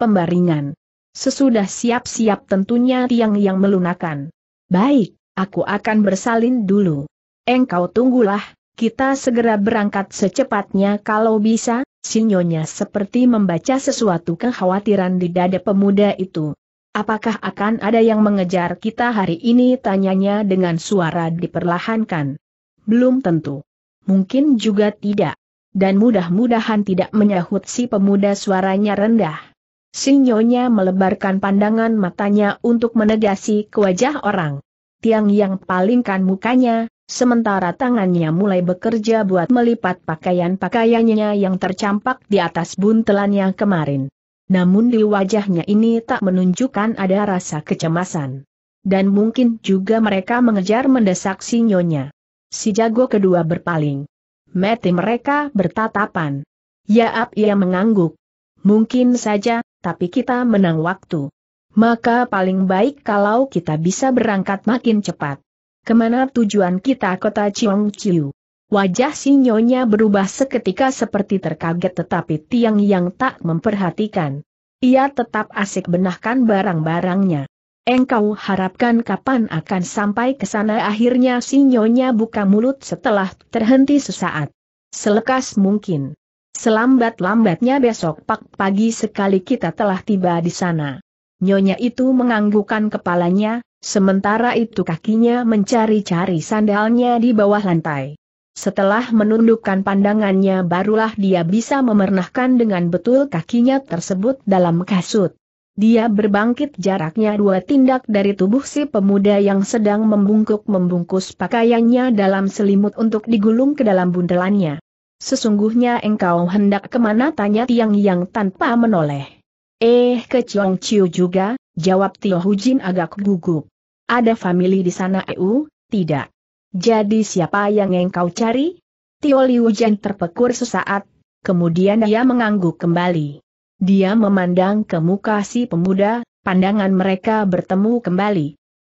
pembaringan. Sesudah siap-siap tentunya tiang yang melunakan. Baik, aku akan bersalin dulu. Engkau tunggulah, kita segera berangkat secepatnya kalau bisa, sinyonya seperti membaca sesuatu kekhawatiran di dada pemuda itu. Apakah akan ada yang mengejar kita hari ini? Tanyanya dengan suara diperlahankan. Belum tentu. Mungkin juga tidak. Dan mudah-mudahan tidak menyahut si pemuda suaranya rendah. Sinyonya melebarkan pandangan matanya untuk menegasi ke wajah orang. Tiang yang palingkan mukanya, sementara tangannya mulai bekerja buat melipat pakaian-pakaiannya yang tercampak di atas buntelannya kemarin. Namun di wajahnya ini tak menunjukkan ada rasa kecemasan. Dan mungkin juga mereka mengejar mendesak Sinyonya. Si jago kedua berpaling. Mati mereka bertatapan. Yaap ia mengangguk. Mungkin saja, tapi kita menang waktu. Maka paling baik kalau kita bisa berangkat makin cepat. Kemana tujuan kita kota Chiu? Wajah Sinyonya berubah seketika seperti terkaget tetapi tiang yang tak memperhatikan. Ia tetap asik benahkan barang-barangnya. Engkau harapkan kapan akan sampai ke sana akhirnya Sinyonya buka mulut setelah terhenti sesaat. Selekas mungkin. Selambat-lambatnya besok pak pagi sekali kita telah tiba di sana. Nyonya itu menganggukan kepalanya, sementara itu kakinya mencari-cari sandalnya di bawah lantai. Setelah menundukkan pandangannya barulah dia bisa memernahkan dengan betul kakinya tersebut dalam kasut. Dia berbangkit jaraknya dua tindak dari tubuh si pemuda yang sedang membungkuk membungkus pakaiannya dalam selimut untuk digulung ke dalam bundelannya. Sesungguhnya engkau hendak kemana tanya Tiang Yang tanpa menoleh. Eh ke Chong Chiu juga, jawab Tio Hujin agak gugup. Ada famili di sana EU, tidak. Jadi siapa yang engkau cari? Tio Liu Jin terpekur sesaat, kemudian dia mengangguk kembali. Dia memandang ke muka si pemuda, pandangan mereka bertemu kembali.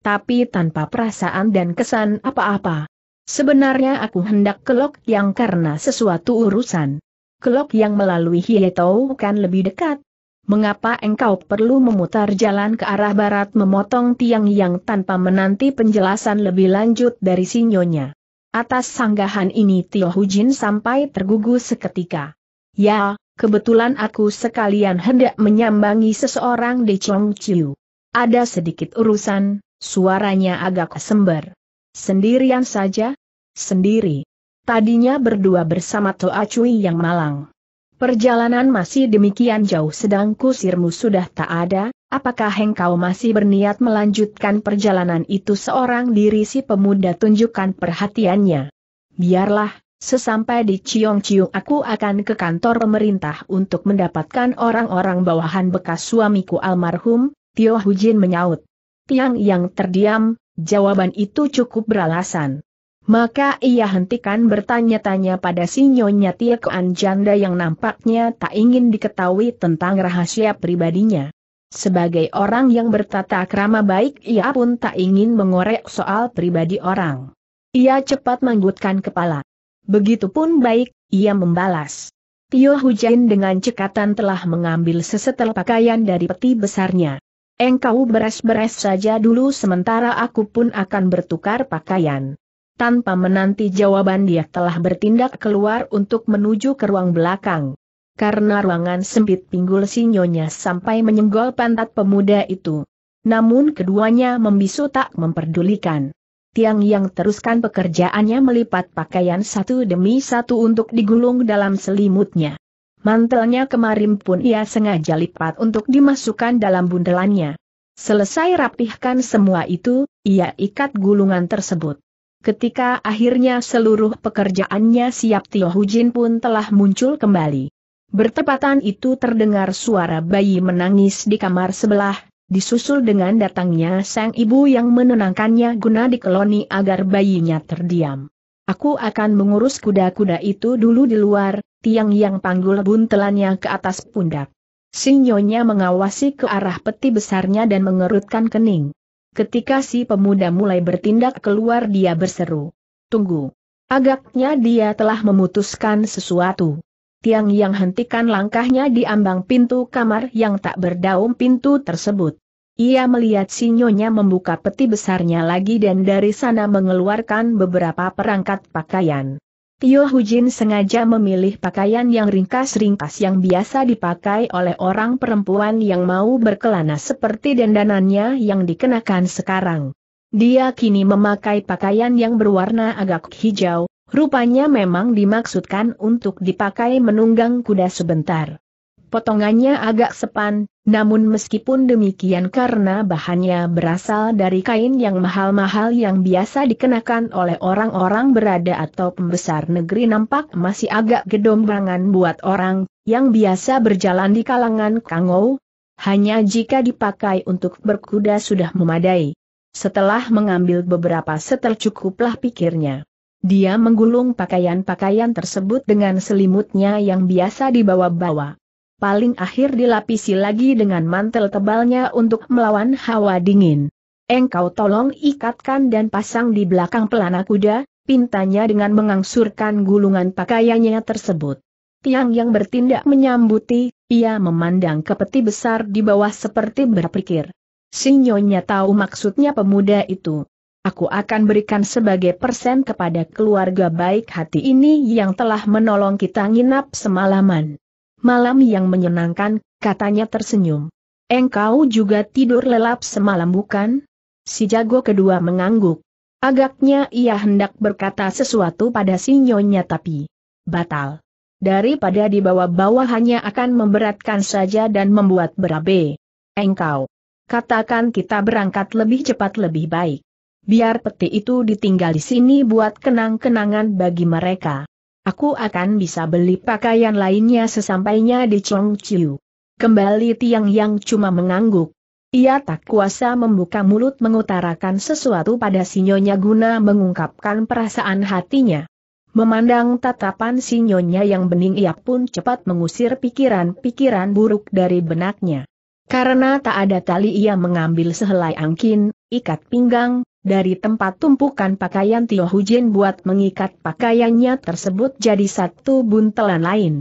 Tapi tanpa perasaan dan kesan apa-apa. Sebenarnya aku hendak kelok yang karena sesuatu urusan. Kelok yang melalui Hietou kan lebih dekat. Mengapa engkau perlu memutar jalan ke arah barat memotong tiang yang tanpa menanti penjelasan lebih lanjut dari sinyonya? Atas sanggahan ini Tio Hujin sampai tergugu seketika. Ya, kebetulan aku sekalian hendak menyambangi seseorang di Chong Chiu. Ada sedikit urusan, suaranya agak sember. Sendirian saja? sendiri. Tadinya berdua bersama Toa Cui yang malang. Perjalanan masih demikian jauh sedang kusirmu sudah tak ada, apakah engkau masih berniat melanjutkan perjalanan itu seorang diri si pemuda tunjukkan perhatiannya. Biarlah, sesampai di Ciong Ciong aku akan ke kantor pemerintah untuk mendapatkan orang-orang bawahan bekas suamiku almarhum, Tio Hujin menyaut. Tiang yang terdiam, jawaban itu cukup beralasan. Maka ia hentikan bertanya-tanya pada sinyonya Nyonya Tiekoan janda yang nampaknya tak ingin diketahui tentang rahasia pribadinya. Sebagai orang yang bertata krama baik ia pun tak ingin mengorek soal pribadi orang. Ia cepat menggutkan kepala. Begitupun baik, ia membalas. Tio Hujain dengan cekatan telah mengambil sesetel pakaian dari peti besarnya. Engkau beres-beres saja dulu sementara aku pun akan bertukar pakaian. Tanpa menanti jawaban dia telah bertindak keluar untuk menuju ke ruang belakang. Karena ruangan sempit pinggul sinyonya sampai menyenggol pantat pemuda itu. Namun keduanya membisu tak memperdulikan. Tiang yang teruskan pekerjaannya melipat pakaian satu demi satu untuk digulung dalam selimutnya. Mantelnya kemarin pun ia sengaja lipat untuk dimasukkan dalam bundelannya. Selesai rapihkan semua itu, ia ikat gulungan tersebut. Ketika akhirnya seluruh pekerjaannya siap Tio Hujin pun telah muncul kembali. Bertepatan itu terdengar suara bayi menangis di kamar sebelah, disusul dengan datangnya sang ibu yang menenangkannya guna dikeloni agar bayinya terdiam. Aku akan mengurus kuda-kuda itu dulu di luar, tiang yang panggul buntelannya ke atas pundak. Sinyonya mengawasi ke arah peti besarnya dan mengerutkan kening. Ketika si pemuda mulai bertindak keluar dia berseru. Tunggu. Agaknya dia telah memutuskan sesuatu. Tiang yang hentikan langkahnya di ambang pintu kamar yang tak berdaun pintu tersebut. Ia melihat sinyonya membuka peti besarnya lagi dan dari sana mengeluarkan beberapa perangkat pakaian. Tio Hujin sengaja memilih pakaian yang ringkas-ringkas yang biasa dipakai oleh orang perempuan yang mau berkelana seperti dandanannya yang dikenakan sekarang. Dia kini memakai pakaian yang berwarna agak hijau, rupanya memang dimaksudkan untuk dipakai menunggang kuda sebentar potongannya agak sepan, namun meskipun demikian karena bahannya berasal dari kain yang mahal-mahal yang biasa dikenakan oleh orang-orang berada atau pembesar negeri nampak masih agak gedombangan buat orang yang biasa berjalan di kalangan kangou, hanya jika dipakai untuk berkuda sudah memadai. Setelah mengambil beberapa setel cukuplah pikirnya. Dia menggulung pakaian-pakaian tersebut dengan selimutnya yang biasa dibawa-bawa paling akhir dilapisi lagi dengan mantel tebalnya untuk melawan hawa dingin. Engkau tolong ikatkan dan pasang di belakang pelana kuda, pintanya dengan mengangsurkan gulungan pakaiannya tersebut. Tiang yang bertindak menyambuti, ia memandang ke peti besar di bawah seperti berpikir. Sinyonya tahu maksudnya pemuda itu. Aku akan berikan sebagai persen kepada keluarga baik hati ini yang telah menolong kita nginap semalaman malam yang menyenangkan, katanya tersenyum. Engkau juga tidur lelap semalam bukan? Si jago kedua mengangguk. Agaknya ia hendak berkata sesuatu pada si nyonya tapi batal. Daripada di bawah-bawah hanya akan memberatkan saja dan membuat berabe. Engkau. Katakan kita berangkat lebih cepat lebih baik. Biar peti itu ditinggal di sini buat kenang-kenangan bagi mereka. Aku akan bisa beli pakaian lainnya sesampainya di Chongqiu. Kembali Tiang Yang cuma mengangguk. Ia tak kuasa membuka mulut mengutarakan sesuatu pada sinyonya guna mengungkapkan perasaan hatinya. Memandang tatapan sinyonya yang bening ia pun cepat mengusir pikiran-pikiran buruk dari benaknya. Karena tak ada tali ia mengambil sehelai angkin, ikat pinggang, dari tempat tumpukan pakaian Tio Hujin buat mengikat pakaiannya tersebut jadi satu buntelan lain.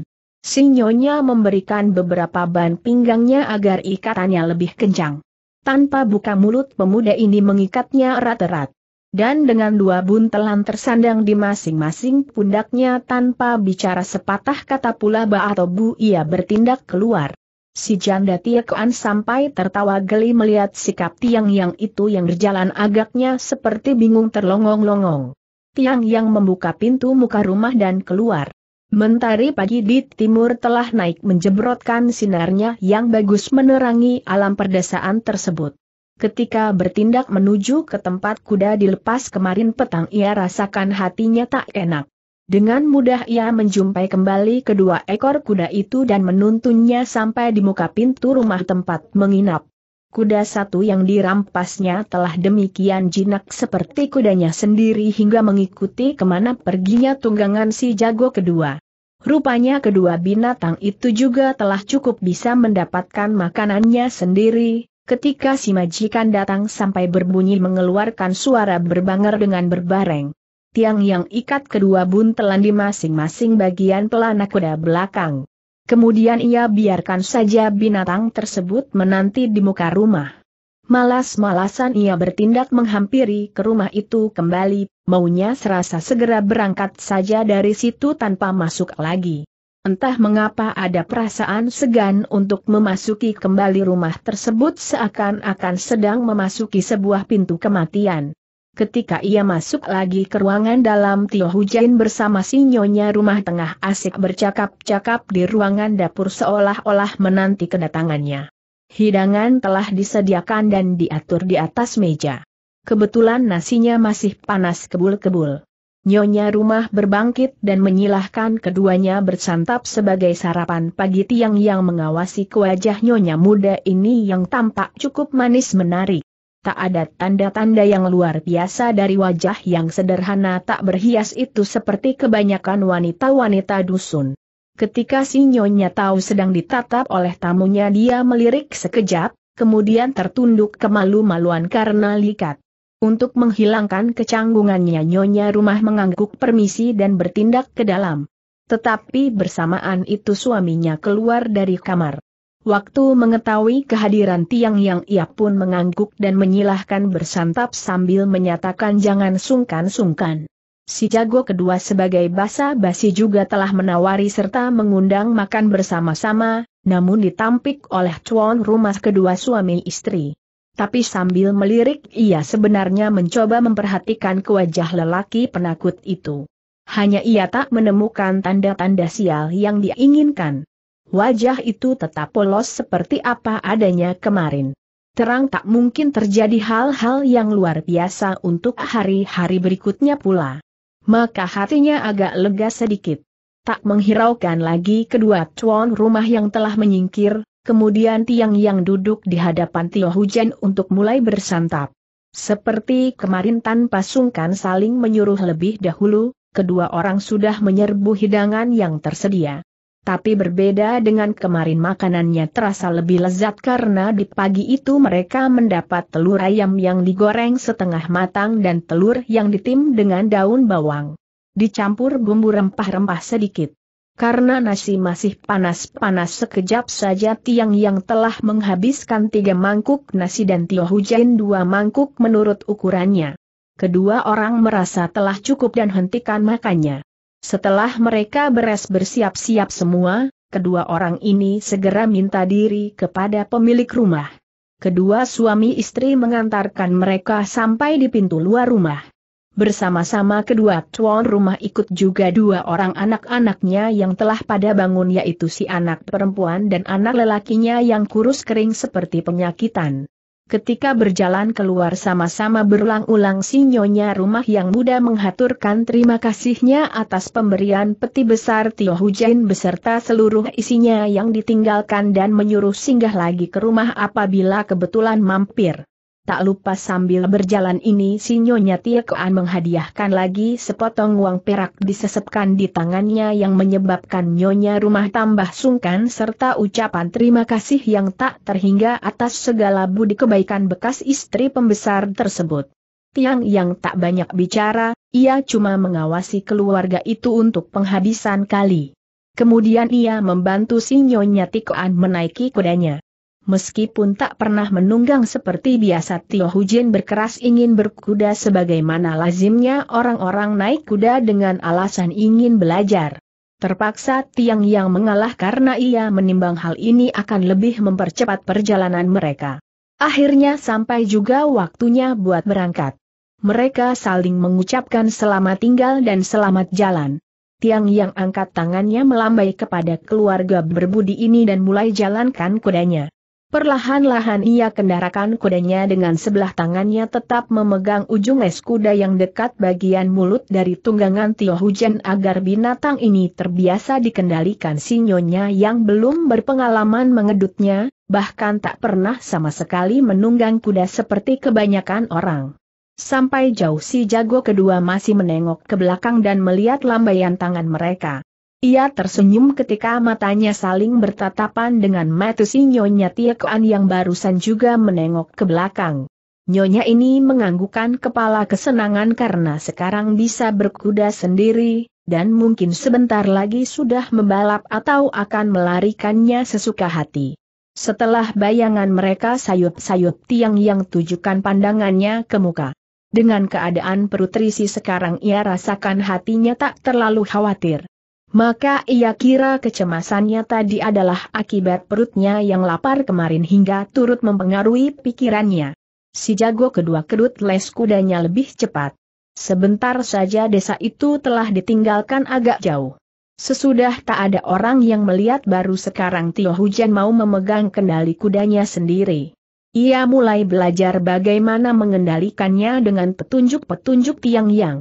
Sinyonya memberikan beberapa ban pinggangnya agar ikatannya lebih kencang. Tanpa buka mulut pemuda ini mengikatnya erat-erat. Dan dengan dua buntelan tersandang di masing-masing pundaknya tanpa bicara sepatah kata pula Ba atau Bu ia bertindak keluar. Si janda Tiekuan sampai tertawa geli melihat sikap Tiang Yang itu yang berjalan agaknya seperti bingung terlongong-longong. Tiang Yang membuka pintu muka rumah dan keluar. Mentari pagi di timur telah naik menjebrotkan sinarnya yang bagus menerangi alam perdesaan tersebut. Ketika bertindak menuju ke tempat kuda dilepas kemarin petang ia rasakan hatinya tak enak. Dengan mudah ia menjumpai kembali kedua ekor kuda itu dan menuntunnya sampai di muka pintu rumah tempat menginap. Kuda satu yang dirampasnya telah demikian jinak seperti kudanya sendiri hingga mengikuti kemana perginya tunggangan si jago kedua. Rupanya kedua binatang itu juga telah cukup bisa mendapatkan makanannya sendiri, ketika si majikan datang sampai berbunyi mengeluarkan suara berbanger dengan berbareng tiang yang ikat kedua buntelan di masing-masing bagian pelana kuda belakang. Kemudian ia biarkan saja binatang tersebut menanti di muka rumah. Malas-malasan ia bertindak menghampiri ke rumah itu kembali, maunya serasa segera berangkat saja dari situ tanpa masuk lagi. Entah mengapa ada perasaan segan untuk memasuki kembali rumah tersebut seakan-akan sedang memasuki sebuah pintu kematian. Ketika ia masuk lagi ke ruangan dalam Tio Hujain bersama si nyonya rumah tengah asik bercakap-cakap di ruangan dapur seolah-olah menanti kedatangannya. Hidangan telah disediakan dan diatur di atas meja. Kebetulan nasinya masih panas kebul-kebul. Nyonya rumah berbangkit dan menyilahkan keduanya bersantap sebagai sarapan pagi tiang yang mengawasi ke wajah nyonya muda ini yang tampak cukup manis menarik tak ada tanda-tanda yang luar biasa dari wajah yang sederhana tak berhias itu seperti kebanyakan wanita-wanita dusun. Ketika si nyonya tahu sedang ditatap oleh tamunya dia melirik sekejap, kemudian tertunduk kemalu-maluan karena likat. Untuk menghilangkan kecanggungannya nyonya rumah mengangguk permisi dan bertindak ke dalam. Tetapi bersamaan itu suaminya keluar dari kamar. Waktu mengetahui kehadiran tiang yang ia pun mengangguk dan menyilahkan bersantap sambil menyatakan jangan sungkan-sungkan. Si jago kedua sebagai basa-basi juga telah menawari serta mengundang makan bersama-sama, namun ditampik oleh tuan rumah kedua suami istri. Tapi sambil melirik ia sebenarnya mencoba memperhatikan ke wajah lelaki penakut itu. Hanya ia tak menemukan tanda-tanda sial yang diinginkan. Wajah itu tetap polos seperti apa adanya kemarin. Terang tak mungkin terjadi hal-hal yang luar biasa untuk hari-hari berikutnya pula. Maka hatinya agak lega sedikit. Tak menghiraukan lagi kedua tuan rumah yang telah menyingkir, kemudian tiang yang duduk di hadapan Tio Hujan untuk mulai bersantap. Seperti kemarin tanpa sungkan saling menyuruh lebih dahulu, kedua orang sudah menyerbu hidangan yang tersedia tapi berbeda dengan kemarin makanannya terasa lebih lezat karena di pagi itu mereka mendapat telur ayam yang digoreng setengah matang dan telur yang ditim dengan daun bawang. Dicampur bumbu rempah-rempah sedikit. Karena nasi masih panas-panas sekejap saja Tiang yang telah menghabiskan tiga mangkuk nasi dan Tio Hujain dua mangkuk menurut ukurannya. Kedua orang merasa telah cukup dan hentikan makannya. Setelah mereka beres bersiap-siap semua, kedua orang ini segera minta diri kepada pemilik rumah. Kedua suami istri mengantarkan mereka sampai di pintu luar rumah. Bersama-sama kedua tuan rumah ikut juga dua orang anak-anaknya yang telah pada bangun yaitu si anak perempuan dan anak lelakinya yang kurus kering seperti penyakitan. Ketika berjalan keluar sama-sama berulang-ulang sinyonya rumah yang muda menghaturkan terima kasihnya atas pemberian peti besar Tio Hujain beserta seluruh isinya yang ditinggalkan dan menyuruh singgah lagi ke rumah apabila kebetulan mampir. Tak lupa sambil berjalan ini si Nyonya Tiekoan menghadiahkan lagi sepotong uang perak disesepkan di tangannya yang menyebabkan Nyonya rumah tambah sungkan serta ucapan terima kasih yang tak terhingga atas segala budi kebaikan bekas istri pembesar tersebut. Tiang yang tak banyak bicara, ia cuma mengawasi keluarga itu untuk penghabisan kali. Kemudian ia membantu si Nyonya Tikoan menaiki kudanya meskipun tak pernah menunggang seperti biasa Tio Hujin berkeras ingin berkuda sebagaimana lazimnya orang-orang naik kuda dengan alasan ingin belajar. Terpaksa Tiang yang mengalah karena ia menimbang hal ini akan lebih mempercepat perjalanan mereka. Akhirnya sampai juga waktunya buat berangkat. Mereka saling mengucapkan selamat tinggal dan selamat jalan. Tiang yang angkat tangannya melambai kepada keluarga berbudi ini dan mulai jalankan kudanya. Perlahan-lahan ia kendarakan kudanya dengan sebelah tangannya tetap memegang ujung es kuda yang dekat bagian mulut dari tunggangan Tio Hujan agar binatang ini terbiasa dikendalikan sinyonya yang belum berpengalaman mengedutnya, bahkan tak pernah sama sekali menunggang kuda seperti kebanyakan orang. Sampai jauh si jago kedua masih menengok ke belakang dan melihat lambaian tangan mereka. Ia tersenyum ketika matanya saling bertatapan dengan si Nyonya Tiekoan yang barusan juga menengok ke belakang. Nyonya ini menganggukkan kepala kesenangan karena sekarang bisa berkuda sendiri, dan mungkin sebentar lagi sudah membalap atau akan melarikannya sesuka hati. Setelah bayangan mereka sayup-sayup tiang yang tujukan pandangannya ke muka. Dengan keadaan perut risi sekarang ia rasakan hatinya tak terlalu khawatir. Maka ia kira kecemasannya tadi adalah akibat perutnya yang lapar kemarin hingga turut mempengaruhi pikirannya. Si jago kedua kedut les kudanya lebih cepat. Sebentar saja desa itu telah ditinggalkan agak jauh. Sesudah tak ada orang yang melihat baru sekarang Tio Hujan mau memegang kendali kudanya sendiri. Ia mulai belajar bagaimana mengendalikannya dengan petunjuk-petunjuk tiang yang.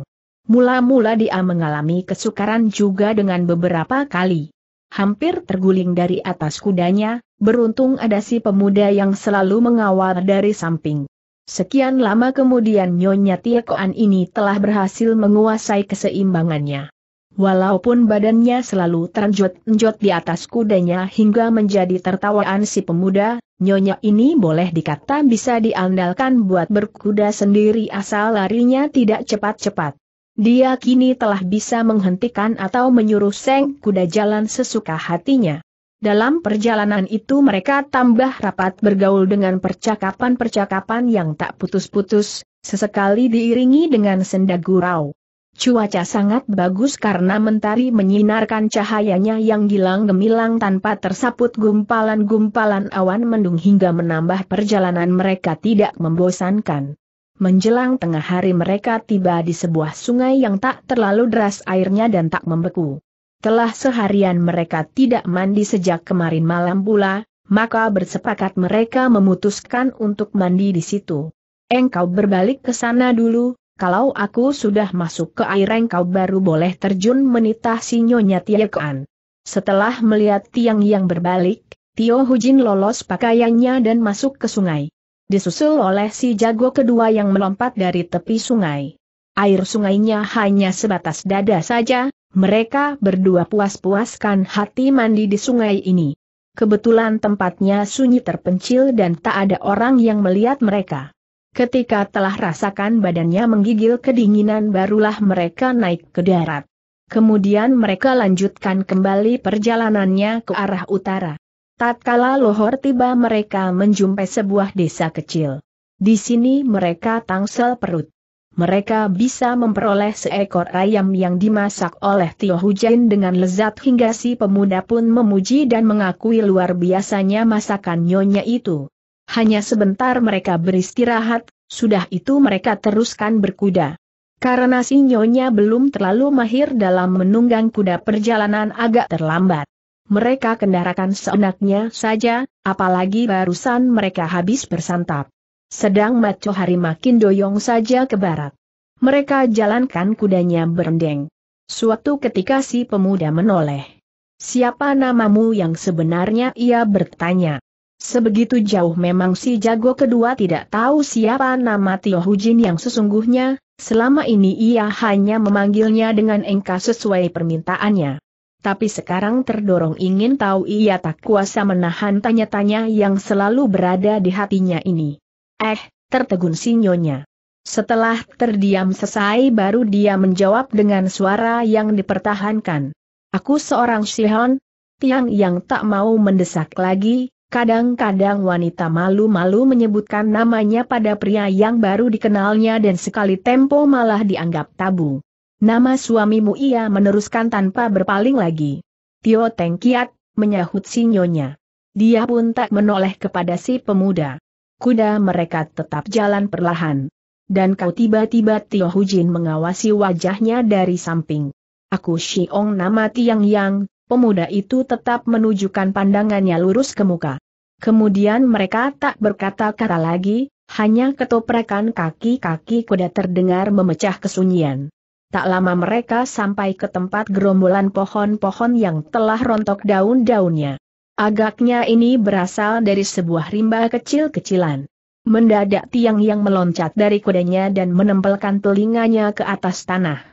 Mula-mula dia mengalami kesukaran juga dengan beberapa kali. Hampir terguling dari atas kudanya, beruntung ada si pemuda yang selalu mengawal dari samping. Sekian lama kemudian Nyonya Tiekoan ini telah berhasil menguasai keseimbangannya. Walaupun badannya selalu terenjot-enjot di atas kudanya hingga menjadi tertawaan si pemuda, Nyonya ini boleh dikata bisa diandalkan buat berkuda sendiri asal larinya tidak cepat-cepat. Dia kini telah bisa menghentikan atau menyuruh Seng Kuda jalan sesuka hatinya. Dalam perjalanan itu mereka tambah rapat bergaul dengan percakapan-percakapan yang tak putus-putus, sesekali diiringi dengan senda gurau. Cuaca sangat bagus karena mentari menyinarkan cahayanya yang gilang gemilang tanpa tersaput gumpalan-gumpalan awan mendung hingga menambah perjalanan mereka tidak membosankan. Menjelang tengah hari mereka tiba di sebuah sungai yang tak terlalu deras airnya dan tak membeku. Telah seharian mereka tidak mandi sejak kemarin malam pula, maka bersepakat mereka memutuskan untuk mandi di situ. Engkau berbalik ke sana dulu, kalau aku sudah masuk ke air engkau baru boleh terjun menitah si Nyonya Tiekan. Setelah melihat tiang yang berbalik, Tio Hujin lolos pakaiannya dan masuk ke sungai disusul oleh si jago kedua yang melompat dari tepi sungai. Air sungainya hanya sebatas dada saja, mereka berdua puas-puaskan hati mandi di sungai ini. Kebetulan tempatnya sunyi terpencil dan tak ada orang yang melihat mereka. Ketika telah rasakan badannya menggigil kedinginan barulah mereka naik ke darat. Kemudian mereka lanjutkan kembali perjalanannya ke arah utara. Tatkala Lohor tiba mereka menjumpai sebuah desa kecil. Di sini mereka tangsel perut. Mereka bisa memperoleh seekor ayam yang dimasak oleh Tio Hujain dengan lezat hingga si pemuda pun memuji dan mengakui luar biasanya masakan nyonya itu. Hanya sebentar mereka beristirahat, sudah itu mereka teruskan berkuda. Karena si nyonya belum terlalu mahir dalam menunggang kuda perjalanan agak terlambat mereka kendarakan seenaknya saja, apalagi barusan mereka habis bersantap. Sedang Maco Hari makin doyong saja ke barat. Mereka jalankan kudanya berendeng. Suatu ketika si pemuda menoleh. Siapa namamu yang sebenarnya ia bertanya. Sebegitu jauh memang si jago kedua tidak tahu siapa nama Tio Hujin yang sesungguhnya, selama ini ia hanya memanggilnya dengan engka sesuai permintaannya. Tapi sekarang terdorong ingin tahu ia tak kuasa menahan tanya-tanya yang selalu berada di hatinya ini. Eh, tertegun sinyonya. Setelah terdiam selesai baru dia menjawab dengan suara yang dipertahankan. Aku seorang Sihon. tiang yang tak mau mendesak lagi, Kadang-kadang wanita malu-malu menyebutkan namanya pada pria yang baru dikenalnya dan sekali tempo malah dianggap tabu. Nama suamimu ia meneruskan tanpa berpaling lagi. Tio Teng Kiat, menyahut sinyonya. Dia pun tak menoleh kepada si pemuda. Kuda mereka tetap jalan perlahan. Dan kau tiba-tiba Tio Hujin mengawasi wajahnya dari samping. Aku Shiong nama Tiang Yang, pemuda itu tetap menunjukkan pandangannya lurus ke muka. Kemudian mereka tak berkata kata lagi, hanya ketoprakan kaki-kaki kuda terdengar memecah kesunyian tak lama mereka sampai ke tempat gerombolan pohon-pohon yang telah rontok daun-daunnya. Agaknya ini berasal dari sebuah rimba kecil-kecilan. Mendadak tiang yang meloncat dari kudanya dan menempelkan telinganya ke atas tanah.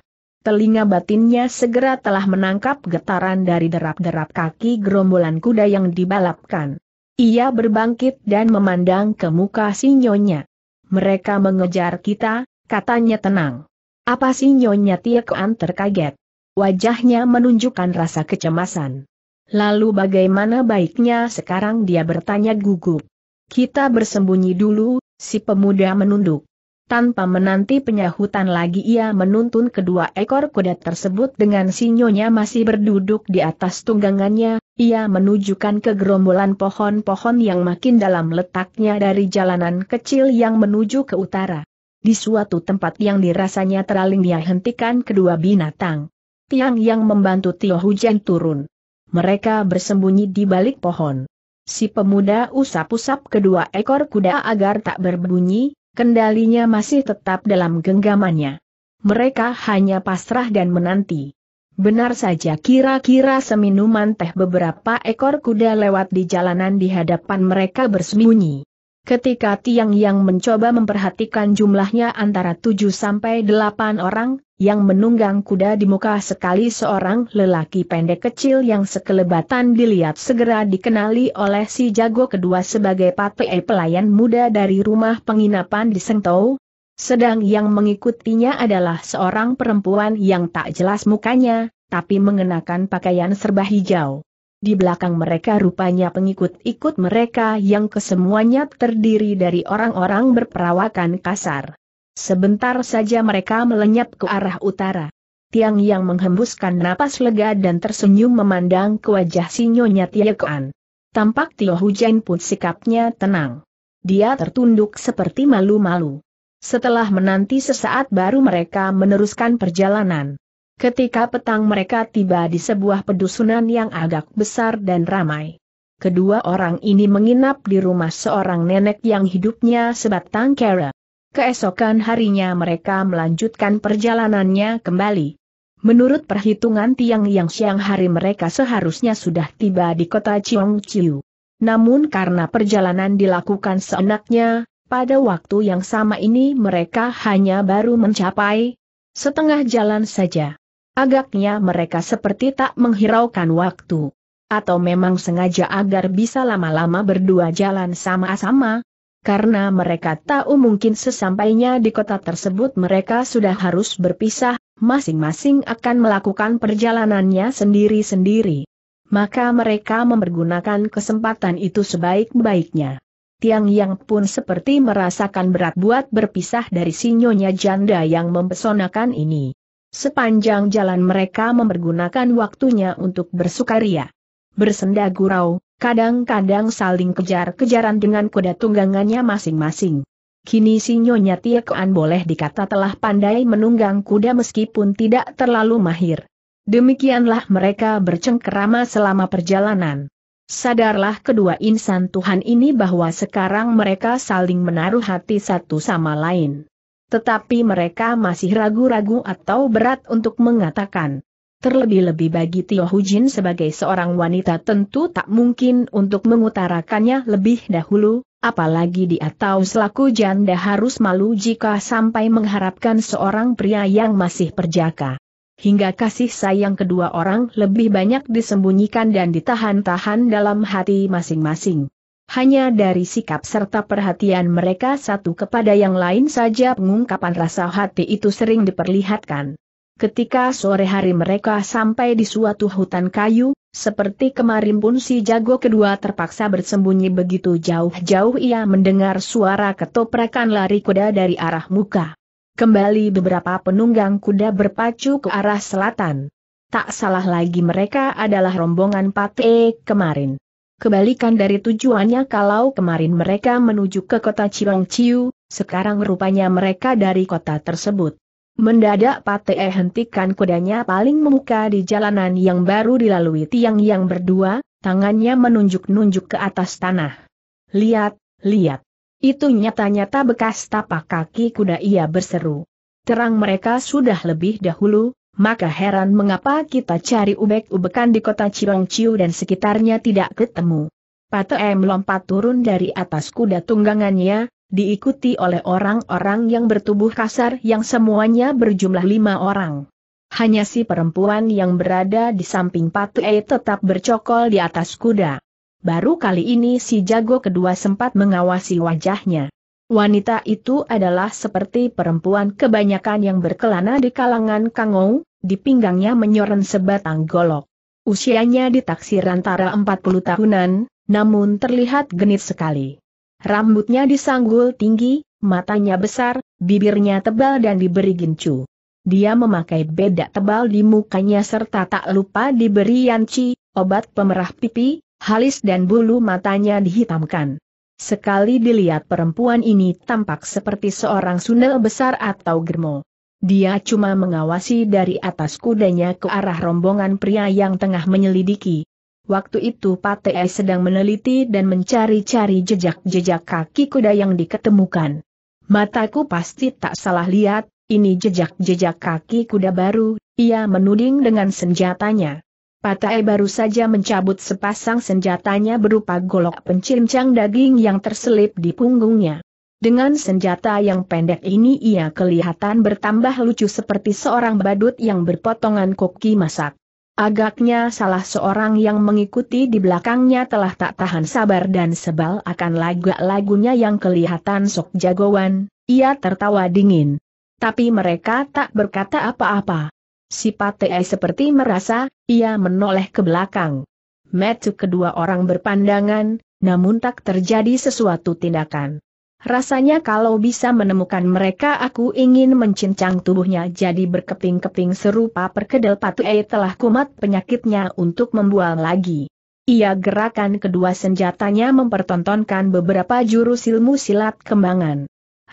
Telinga batinnya segera telah menangkap getaran dari derap-derap kaki gerombolan kuda yang dibalapkan. Ia berbangkit dan memandang ke muka sinyonya. Mereka mengejar kita, katanya tenang. Apa sih Nyonya Tiekoan terkaget? Wajahnya menunjukkan rasa kecemasan. Lalu bagaimana baiknya sekarang dia bertanya gugup. Kita bersembunyi dulu, si pemuda menunduk. Tanpa menanti penyahutan lagi ia menuntun kedua ekor kuda tersebut dengan si Nyonya masih berduduk di atas tunggangannya, ia menunjukkan ke gerombolan pohon-pohon yang makin dalam letaknya dari jalanan kecil yang menuju ke utara. Di suatu tempat yang dirasanya teraling dia hentikan kedua binatang. Tiang yang membantu Tio Hujan turun. Mereka bersembunyi di balik pohon. Si pemuda usap-usap kedua ekor kuda agar tak berbunyi, kendalinya masih tetap dalam genggamannya. Mereka hanya pasrah dan menanti. Benar saja kira-kira seminuman teh beberapa ekor kuda lewat di jalanan di hadapan mereka bersembunyi. Ketika Tiang Yang mencoba memperhatikan jumlahnya antara 7 sampai 8 orang, yang menunggang kuda di muka sekali seorang lelaki pendek kecil yang sekelebatan dilihat segera dikenali oleh si jago kedua sebagai patee pelayan muda dari rumah penginapan di Sengtou. Sedang yang mengikutinya adalah seorang perempuan yang tak jelas mukanya, tapi mengenakan pakaian serba hijau di belakang mereka rupanya pengikut-ikut mereka yang kesemuanya terdiri dari orang-orang berperawakan kasar. Sebentar saja mereka melenyap ke arah utara. Tiang yang menghembuskan napas lega dan tersenyum memandang ke wajah sinyonya Tiekoan. Tampak Tio Hujan pun sikapnya tenang. Dia tertunduk seperti malu-malu. Setelah menanti sesaat baru mereka meneruskan perjalanan. Ketika petang mereka tiba di sebuah pedusunan yang agak besar dan ramai. Kedua orang ini menginap di rumah seorang nenek yang hidupnya sebatang kera. Keesokan harinya mereka melanjutkan perjalanannya kembali. Menurut perhitungan tiang yang siang hari mereka seharusnya sudah tiba di kota Cheongchiu. Namun karena perjalanan dilakukan seenaknya, pada waktu yang sama ini mereka hanya baru mencapai setengah jalan saja. Agaknya mereka seperti tak menghiraukan waktu. Atau memang sengaja agar bisa lama-lama berdua jalan sama-sama? Karena mereka tahu mungkin sesampainya di kota tersebut mereka sudah harus berpisah, masing-masing akan melakukan perjalanannya sendiri-sendiri. Maka mereka mempergunakan kesempatan itu sebaik-baiknya. Tiang Yang pun seperti merasakan berat buat berpisah dari sinyonya janda yang mempesonakan ini. Sepanjang jalan mereka mempergunakan waktunya untuk bersukaria. Bersenda gurau, kadang-kadang saling kejar-kejaran dengan kuda tunggangannya masing-masing. Kini si Nyonya Tiekoan boleh dikata telah pandai menunggang kuda meskipun tidak terlalu mahir. Demikianlah mereka bercengkerama selama perjalanan. Sadarlah kedua insan Tuhan ini bahwa sekarang mereka saling menaruh hati satu sama lain. Tetapi mereka masih ragu-ragu atau berat untuk mengatakan. Terlebih-lebih bagi Tio Hujin sebagai seorang wanita tentu tak mungkin untuk mengutarakannya lebih dahulu, apalagi dia tahu selaku janda harus malu jika sampai mengharapkan seorang pria yang masih perjaka. Hingga kasih sayang kedua orang lebih banyak disembunyikan dan ditahan-tahan dalam hati masing-masing. Hanya dari sikap serta perhatian mereka satu kepada yang lain saja pengungkapan rasa hati itu sering diperlihatkan. Ketika sore hari mereka sampai di suatu hutan kayu, seperti kemarin pun si jago kedua terpaksa bersembunyi begitu jauh-jauh ia mendengar suara ketoprakan lari kuda dari arah muka. Kembali beberapa penunggang kuda berpacu ke arah selatan. Tak salah lagi mereka adalah rombongan Pate kemarin. Kebalikan dari tujuannya kalau kemarin mereka menuju ke kota Ciu, sekarang rupanya mereka dari kota tersebut. Mendadak Pate hentikan kudanya paling memuka di jalanan yang baru dilalui tiang yang berdua, tangannya menunjuk-nunjuk ke atas tanah. Lihat, lihat. Itu nyata-nyata bekas tapak kaki kuda ia berseru. Terang mereka sudah lebih dahulu, maka heran mengapa kita cari ubek-ubekan di kota Cirongciu dan sekitarnya tidak ketemu. Pate M lompat turun dari atas kuda tunggangannya, diikuti oleh orang-orang yang bertubuh kasar yang semuanya berjumlah lima orang. Hanya si perempuan yang berada di samping Pate E tetap bercokol di atas kuda. Baru kali ini si jago kedua sempat mengawasi wajahnya. Wanita itu adalah seperti perempuan kebanyakan yang berkelana di kalangan Kangou, di pinggangnya menyoren sebatang golok. Usianya ditaksir antara 40 tahunan, namun terlihat genit sekali. Rambutnya disanggul tinggi, matanya besar, bibirnya tebal dan diberi gincu. Dia memakai bedak tebal di mukanya serta tak lupa diberi yanci, obat pemerah pipi, halis dan bulu matanya dihitamkan. Sekali dilihat perempuan ini tampak seperti seorang sundel besar atau germo. Dia cuma mengawasi dari atas kudanya ke arah rombongan pria yang tengah menyelidiki. Waktu itu Patei sedang meneliti dan mencari-cari jejak-jejak kaki kuda yang diketemukan. Mataku pasti tak salah lihat, ini jejak-jejak kaki kuda baru, ia menuding dengan senjatanya. Patai baru saja mencabut sepasang senjatanya berupa golok pencincang daging yang terselip di punggungnya. Dengan senjata yang pendek ini ia kelihatan bertambah lucu seperti seorang badut yang berpotongan koki masak. Agaknya salah seorang yang mengikuti di belakangnya telah tak tahan sabar dan sebal akan lagu lagunya yang kelihatan sok jagoan, ia tertawa dingin. Tapi mereka tak berkata apa-apa. Si Patei seperti merasa, ia menoleh ke belakang. Metu kedua orang berpandangan, namun tak terjadi sesuatu tindakan. Rasanya kalau bisa menemukan mereka aku ingin mencincang tubuhnya jadi berkeping-keping serupa perkedel Patue telah kumat penyakitnya untuk membual lagi. Ia gerakan kedua senjatanya mempertontonkan beberapa jurus ilmu silat kembangan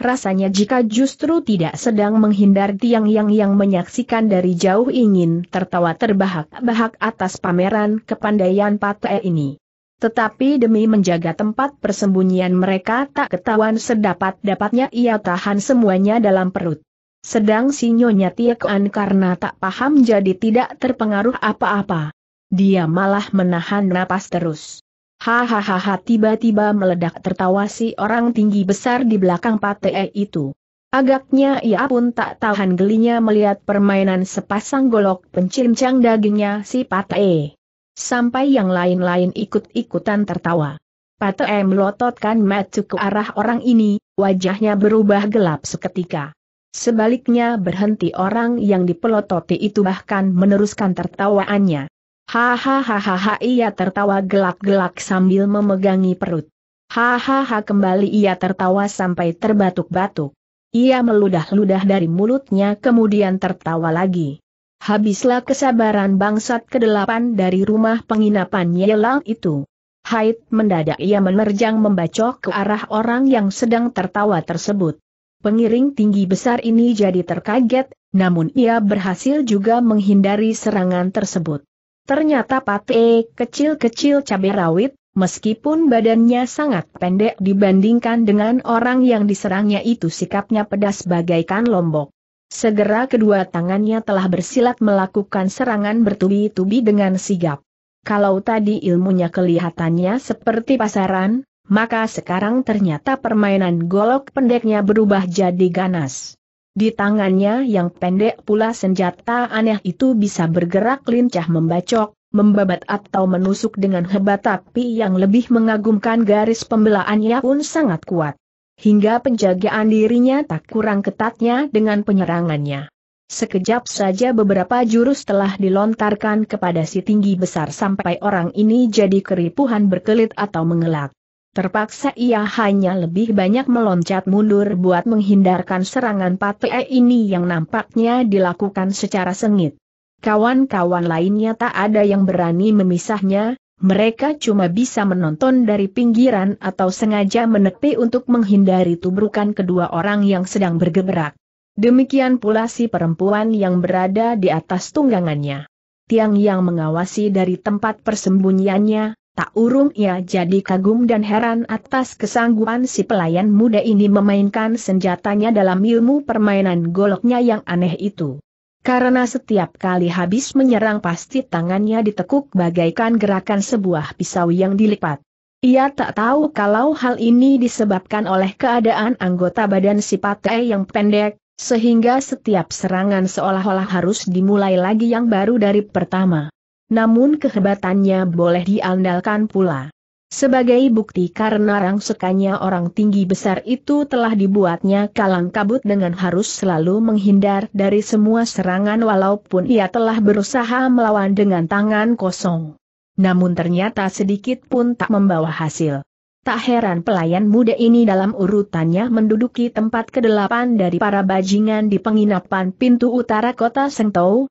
rasanya jika justru tidak sedang menghindar tiang yang yang menyaksikan dari jauh ingin tertawa terbahak-bahak atas pameran kepandaian patah ini. Tetapi demi menjaga tempat persembunyian mereka tak ketahuan sedapat-dapatnya ia tahan semuanya dalam perut. Sedang si Nyonya Tiekuan karena tak paham jadi tidak terpengaruh apa-apa. Dia malah menahan napas terus. Hahaha tiba-tiba meledak tertawa si orang tinggi besar di belakang Pate itu. Agaknya ia pun tak tahan gelinya melihat permainan sepasang golok pencincang dagingnya si Pate. Sampai yang lain-lain ikut-ikutan tertawa. Pate melototkan mata ke arah orang ini, wajahnya berubah gelap seketika. Sebaliknya berhenti orang yang dipelototi itu bahkan meneruskan tertawaannya. Hahaha ia tertawa gelak-gelak sambil memegangi perut. Hahaha kembali ia tertawa sampai terbatuk-batuk. Ia meludah-ludah dari mulutnya kemudian tertawa lagi. Habislah kesabaran bangsat kedelapan dari rumah penginapan Yelang itu. Haid mendadak ia menerjang membacok ke arah orang yang sedang tertawa tersebut. Pengiring tinggi besar ini jadi terkaget, namun ia berhasil juga menghindari serangan tersebut. Ternyata Pate kecil-kecil cabai rawit, Meskipun badannya sangat pendek dibandingkan dengan orang yang diserangnya itu sikapnya pedas bagaikan lombok. Segera kedua tangannya telah bersilat melakukan serangan bertubi-tubi dengan sigap. Kalau tadi ilmunya kelihatannya seperti pasaran, maka sekarang ternyata permainan golok pendeknya berubah jadi ganas. Di tangannya yang pendek pula senjata aneh itu bisa bergerak lincah membacok, membabat atau menusuk dengan hebat tapi yang lebih mengagumkan garis pembelaannya pun sangat kuat. Hingga penjagaan dirinya tak kurang ketatnya dengan penyerangannya. Sekejap saja beberapa jurus telah dilontarkan kepada si tinggi besar sampai orang ini jadi keripuhan berkelit atau mengelak. Terpaksa ia hanya lebih banyak meloncat mundur buat menghindarkan serangan Patee ini yang nampaknya dilakukan secara sengit. Kawan-kawan lainnya tak ada yang berani memisahnya, mereka cuma bisa menonton dari pinggiran atau sengaja menepi untuk menghindari tubrukan kedua orang yang sedang bergerak. Demikian pula si perempuan yang berada di atas tunggangannya. Tiang yang mengawasi dari tempat persembunyiannya, Tak urung ia jadi kagum dan heran atas kesanggupan si pelayan muda ini memainkan senjatanya dalam ilmu permainan goloknya yang aneh itu. Karena setiap kali habis menyerang pasti tangannya ditekuk bagaikan gerakan sebuah pisau yang dilipat. Ia tak tahu kalau hal ini disebabkan oleh keadaan anggota badan si Pate yang pendek, sehingga setiap serangan seolah-olah harus dimulai lagi yang baru dari pertama namun kehebatannya boleh diandalkan pula. Sebagai bukti karena rangsekannya orang tinggi besar itu telah dibuatnya kalang kabut dengan harus selalu menghindar dari semua serangan walaupun ia telah berusaha melawan dengan tangan kosong. Namun ternyata sedikit pun tak membawa hasil. Tak heran pelayan muda ini dalam urutannya menduduki tempat kedelapan dari para bajingan di penginapan pintu utara kota Sengtou,